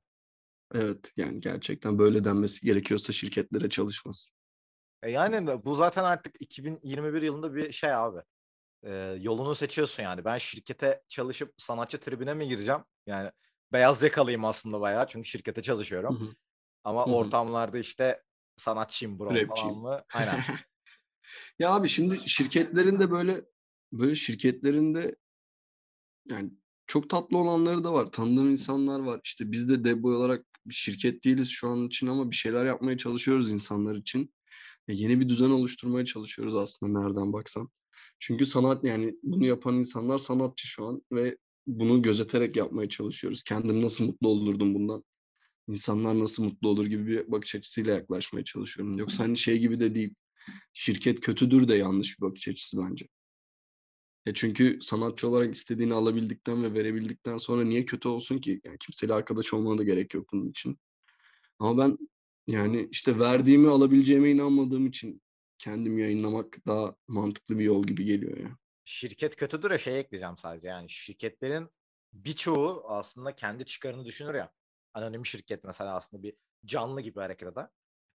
Evet yani gerçekten böyle denmesi gerekiyorsa şirketlere çalışmasın. E yani bu zaten artık 2021 yılında bir şey abi. E, yolunu seçiyorsun yani. Ben şirkete çalışıp sanatçı tribine mi gireceğim? Yani beyaz yakalıyım aslında bayağı çünkü şirkete çalışıyorum. Hı-hı. Ama Hı-hı. ortamlarda işte sanatçıyım bro Rapçiyim. falan mı? Aynen. ya abi şimdi şirketlerinde böyle böyle şirketlerinde yani çok tatlı olanları da var. Tanıdığım insanlar var. İşte biz de Debo olarak bir şirket değiliz şu an için ama bir şeyler yapmaya çalışıyoruz insanlar için. Ya yeni bir düzen oluşturmaya çalışıyoruz aslında nereden baksan. Çünkü sanat yani bunu yapan insanlar sanatçı şu an ve bunu gözeterek yapmaya çalışıyoruz. Kendim nasıl mutlu olurdum bundan? İnsanlar nasıl mutlu olur gibi bir bakış açısıyla yaklaşmaya çalışıyorum. Yoksa hani şey gibi de değil. Şirket kötüdür de yanlış bir bakış açısı bence. Ya e çünkü sanatçı olarak istediğini alabildikten ve verebildikten sonra niye kötü olsun ki? Yani kimseyle arkadaş olmana da gerek yok bunun için. Ama ben yani işte verdiğimi alabileceğime inanmadığım için kendim yayınlamak daha mantıklı bir yol gibi geliyor ya şirket kötüdür ya şey ekleyeceğim sadece yani şirketlerin birçoğu aslında kendi çıkarını düşünür ya. Anonim şirket mesela aslında bir canlı gibi hareket eder.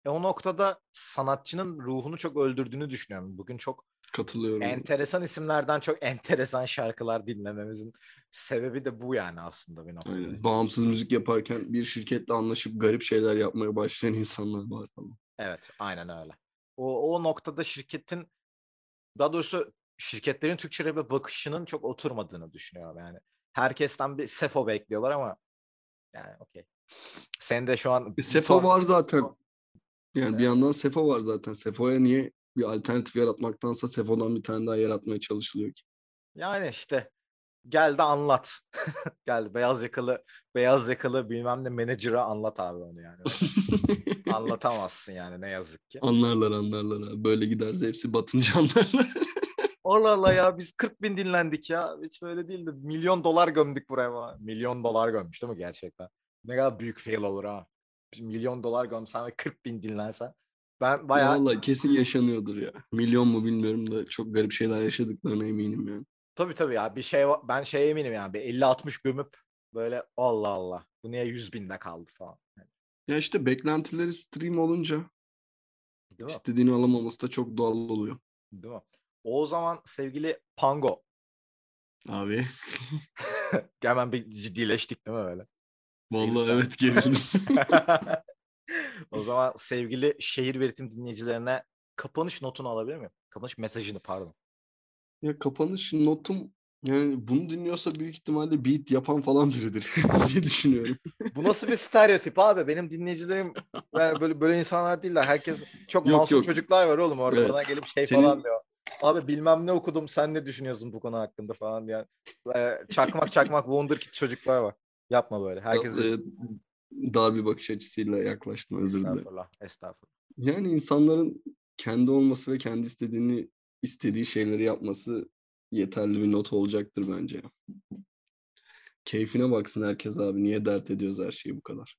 E o noktada sanatçının ruhunu çok öldürdüğünü düşünüyorum. Bugün çok Katılıyorum. Enteresan isimlerden çok enteresan şarkılar dinlememizin sebebi de bu yani aslında bir noktada. Aynen. Bağımsız müzik yaparken bir şirketle anlaşıp garip şeyler yapmaya başlayan insanlar var. Falan. Evet aynen öyle. O, o noktada şirketin daha doğrusu şirketlerin Türkçe rap'e bakışının çok oturmadığını düşünüyorum yani. Herkesten bir sefo bekliyorlar ama yani okey. Sen de şu an... E, sefo ton... var zaten. Yani evet. bir yandan sefo var zaten. Sefo'ya niye bir alternatif yaratmaktansa sefodan bir tane daha yaratmaya çalışılıyor ki? Yani işte gel de anlat. gel beyaz yakalı beyaz yakalı bilmem ne menajere anlat abi onu yani. Anlatamazsın yani ne yazık ki. Anlarlar anlarlar. Böyle giderse hepsi batınca anlarlar. Allah Allah ya biz 40 bin dinlendik ya. Hiç böyle değildi. Milyon dolar gömdük buraya. Ama. Milyon dolar gömmüş değil mi gerçekten? Ne kadar büyük fail olur ha. milyon dolar gömsen ve 40 bin dinlensen. Ben bayağı... Valla kesin yaşanıyordur ya. Milyon mu bilmiyorum da çok garip şeyler yaşadıklarına eminim yani. Tabii tabii ya bir şey ben şeye eminim yani bir 50-60 gömüp böyle Allah Allah bu niye 100 binde kaldı falan. Ya işte beklentileri stream olunca Değil mi? istediğini alamaması da çok doğal oluyor. Değil mi? O zaman sevgili Pango. Abi. Hemen bir ciddileştik değil mi böyle? Vallahi sevgili evet gerildim. o zaman sevgili şehir veritim dinleyicilerine kapanış notunu alabilir miyim? Kapanış mesajını pardon. Ya kapanış notum yani bunu dinliyorsa büyük ihtimalle beat yapan falan biridir diye düşünüyorum. Bu nasıl bir stereotip abi? Benim dinleyicilerim yani böyle böyle insanlar değiller. Herkes çok yok, masum yok. çocuklar var oğlum orada. Evet. gelip şey Senin, falan diyor abi bilmem ne okudum sen ne düşünüyorsun bu konu hakkında falan diye. Yani. Çakmak çakmak wonderkid çocuklar var. Yapma böyle. Herkes e, dar bir bakış açısıyla yaklaştım özür dilerim. Estağfurullah. Estağfurullah. Yani insanların kendi olması ve kendi istediğini istediği şeyleri yapması yeterli bir not olacaktır bence. Keyfine baksın herkes abi. Niye dert ediyoruz her şeyi bu kadar?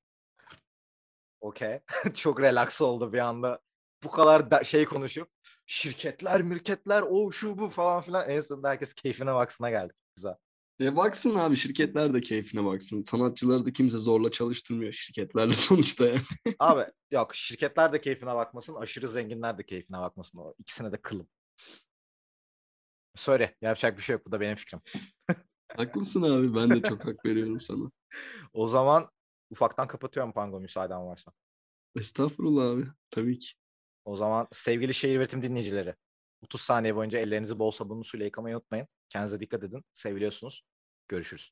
Okey. Çok relax oldu bir anda. Bu kadar da şey konuşup şirketler, mürketler, o şu bu falan filan. En sonunda herkes keyfine baksına geldi. Güzel. E baksın abi şirketler de keyfine baksın. Sanatçıları da kimse zorla çalıştırmıyor şirketler de sonuçta yani. abi yok şirketler de keyfine bakmasın. Aşırı zenginler de keyfine bakmasın. O ikisine de kılım. Söyle yapacak bir şey yok. Bu da benim fikrim. Haklısın abi ben de çok hak veriyorum sana. O zaman ufaktan kapatıyorum Pango müsaaden varsa. Estağfurullah abi tabii ki. O zaman sevgili şehir üretim dinleyicileri 30 saniye boyunca ellerinizi bol sabunlu suyla yıkamayı unutmayın. Kendinize dikkat edin. Seviliyorsunuz. Görüşürüz.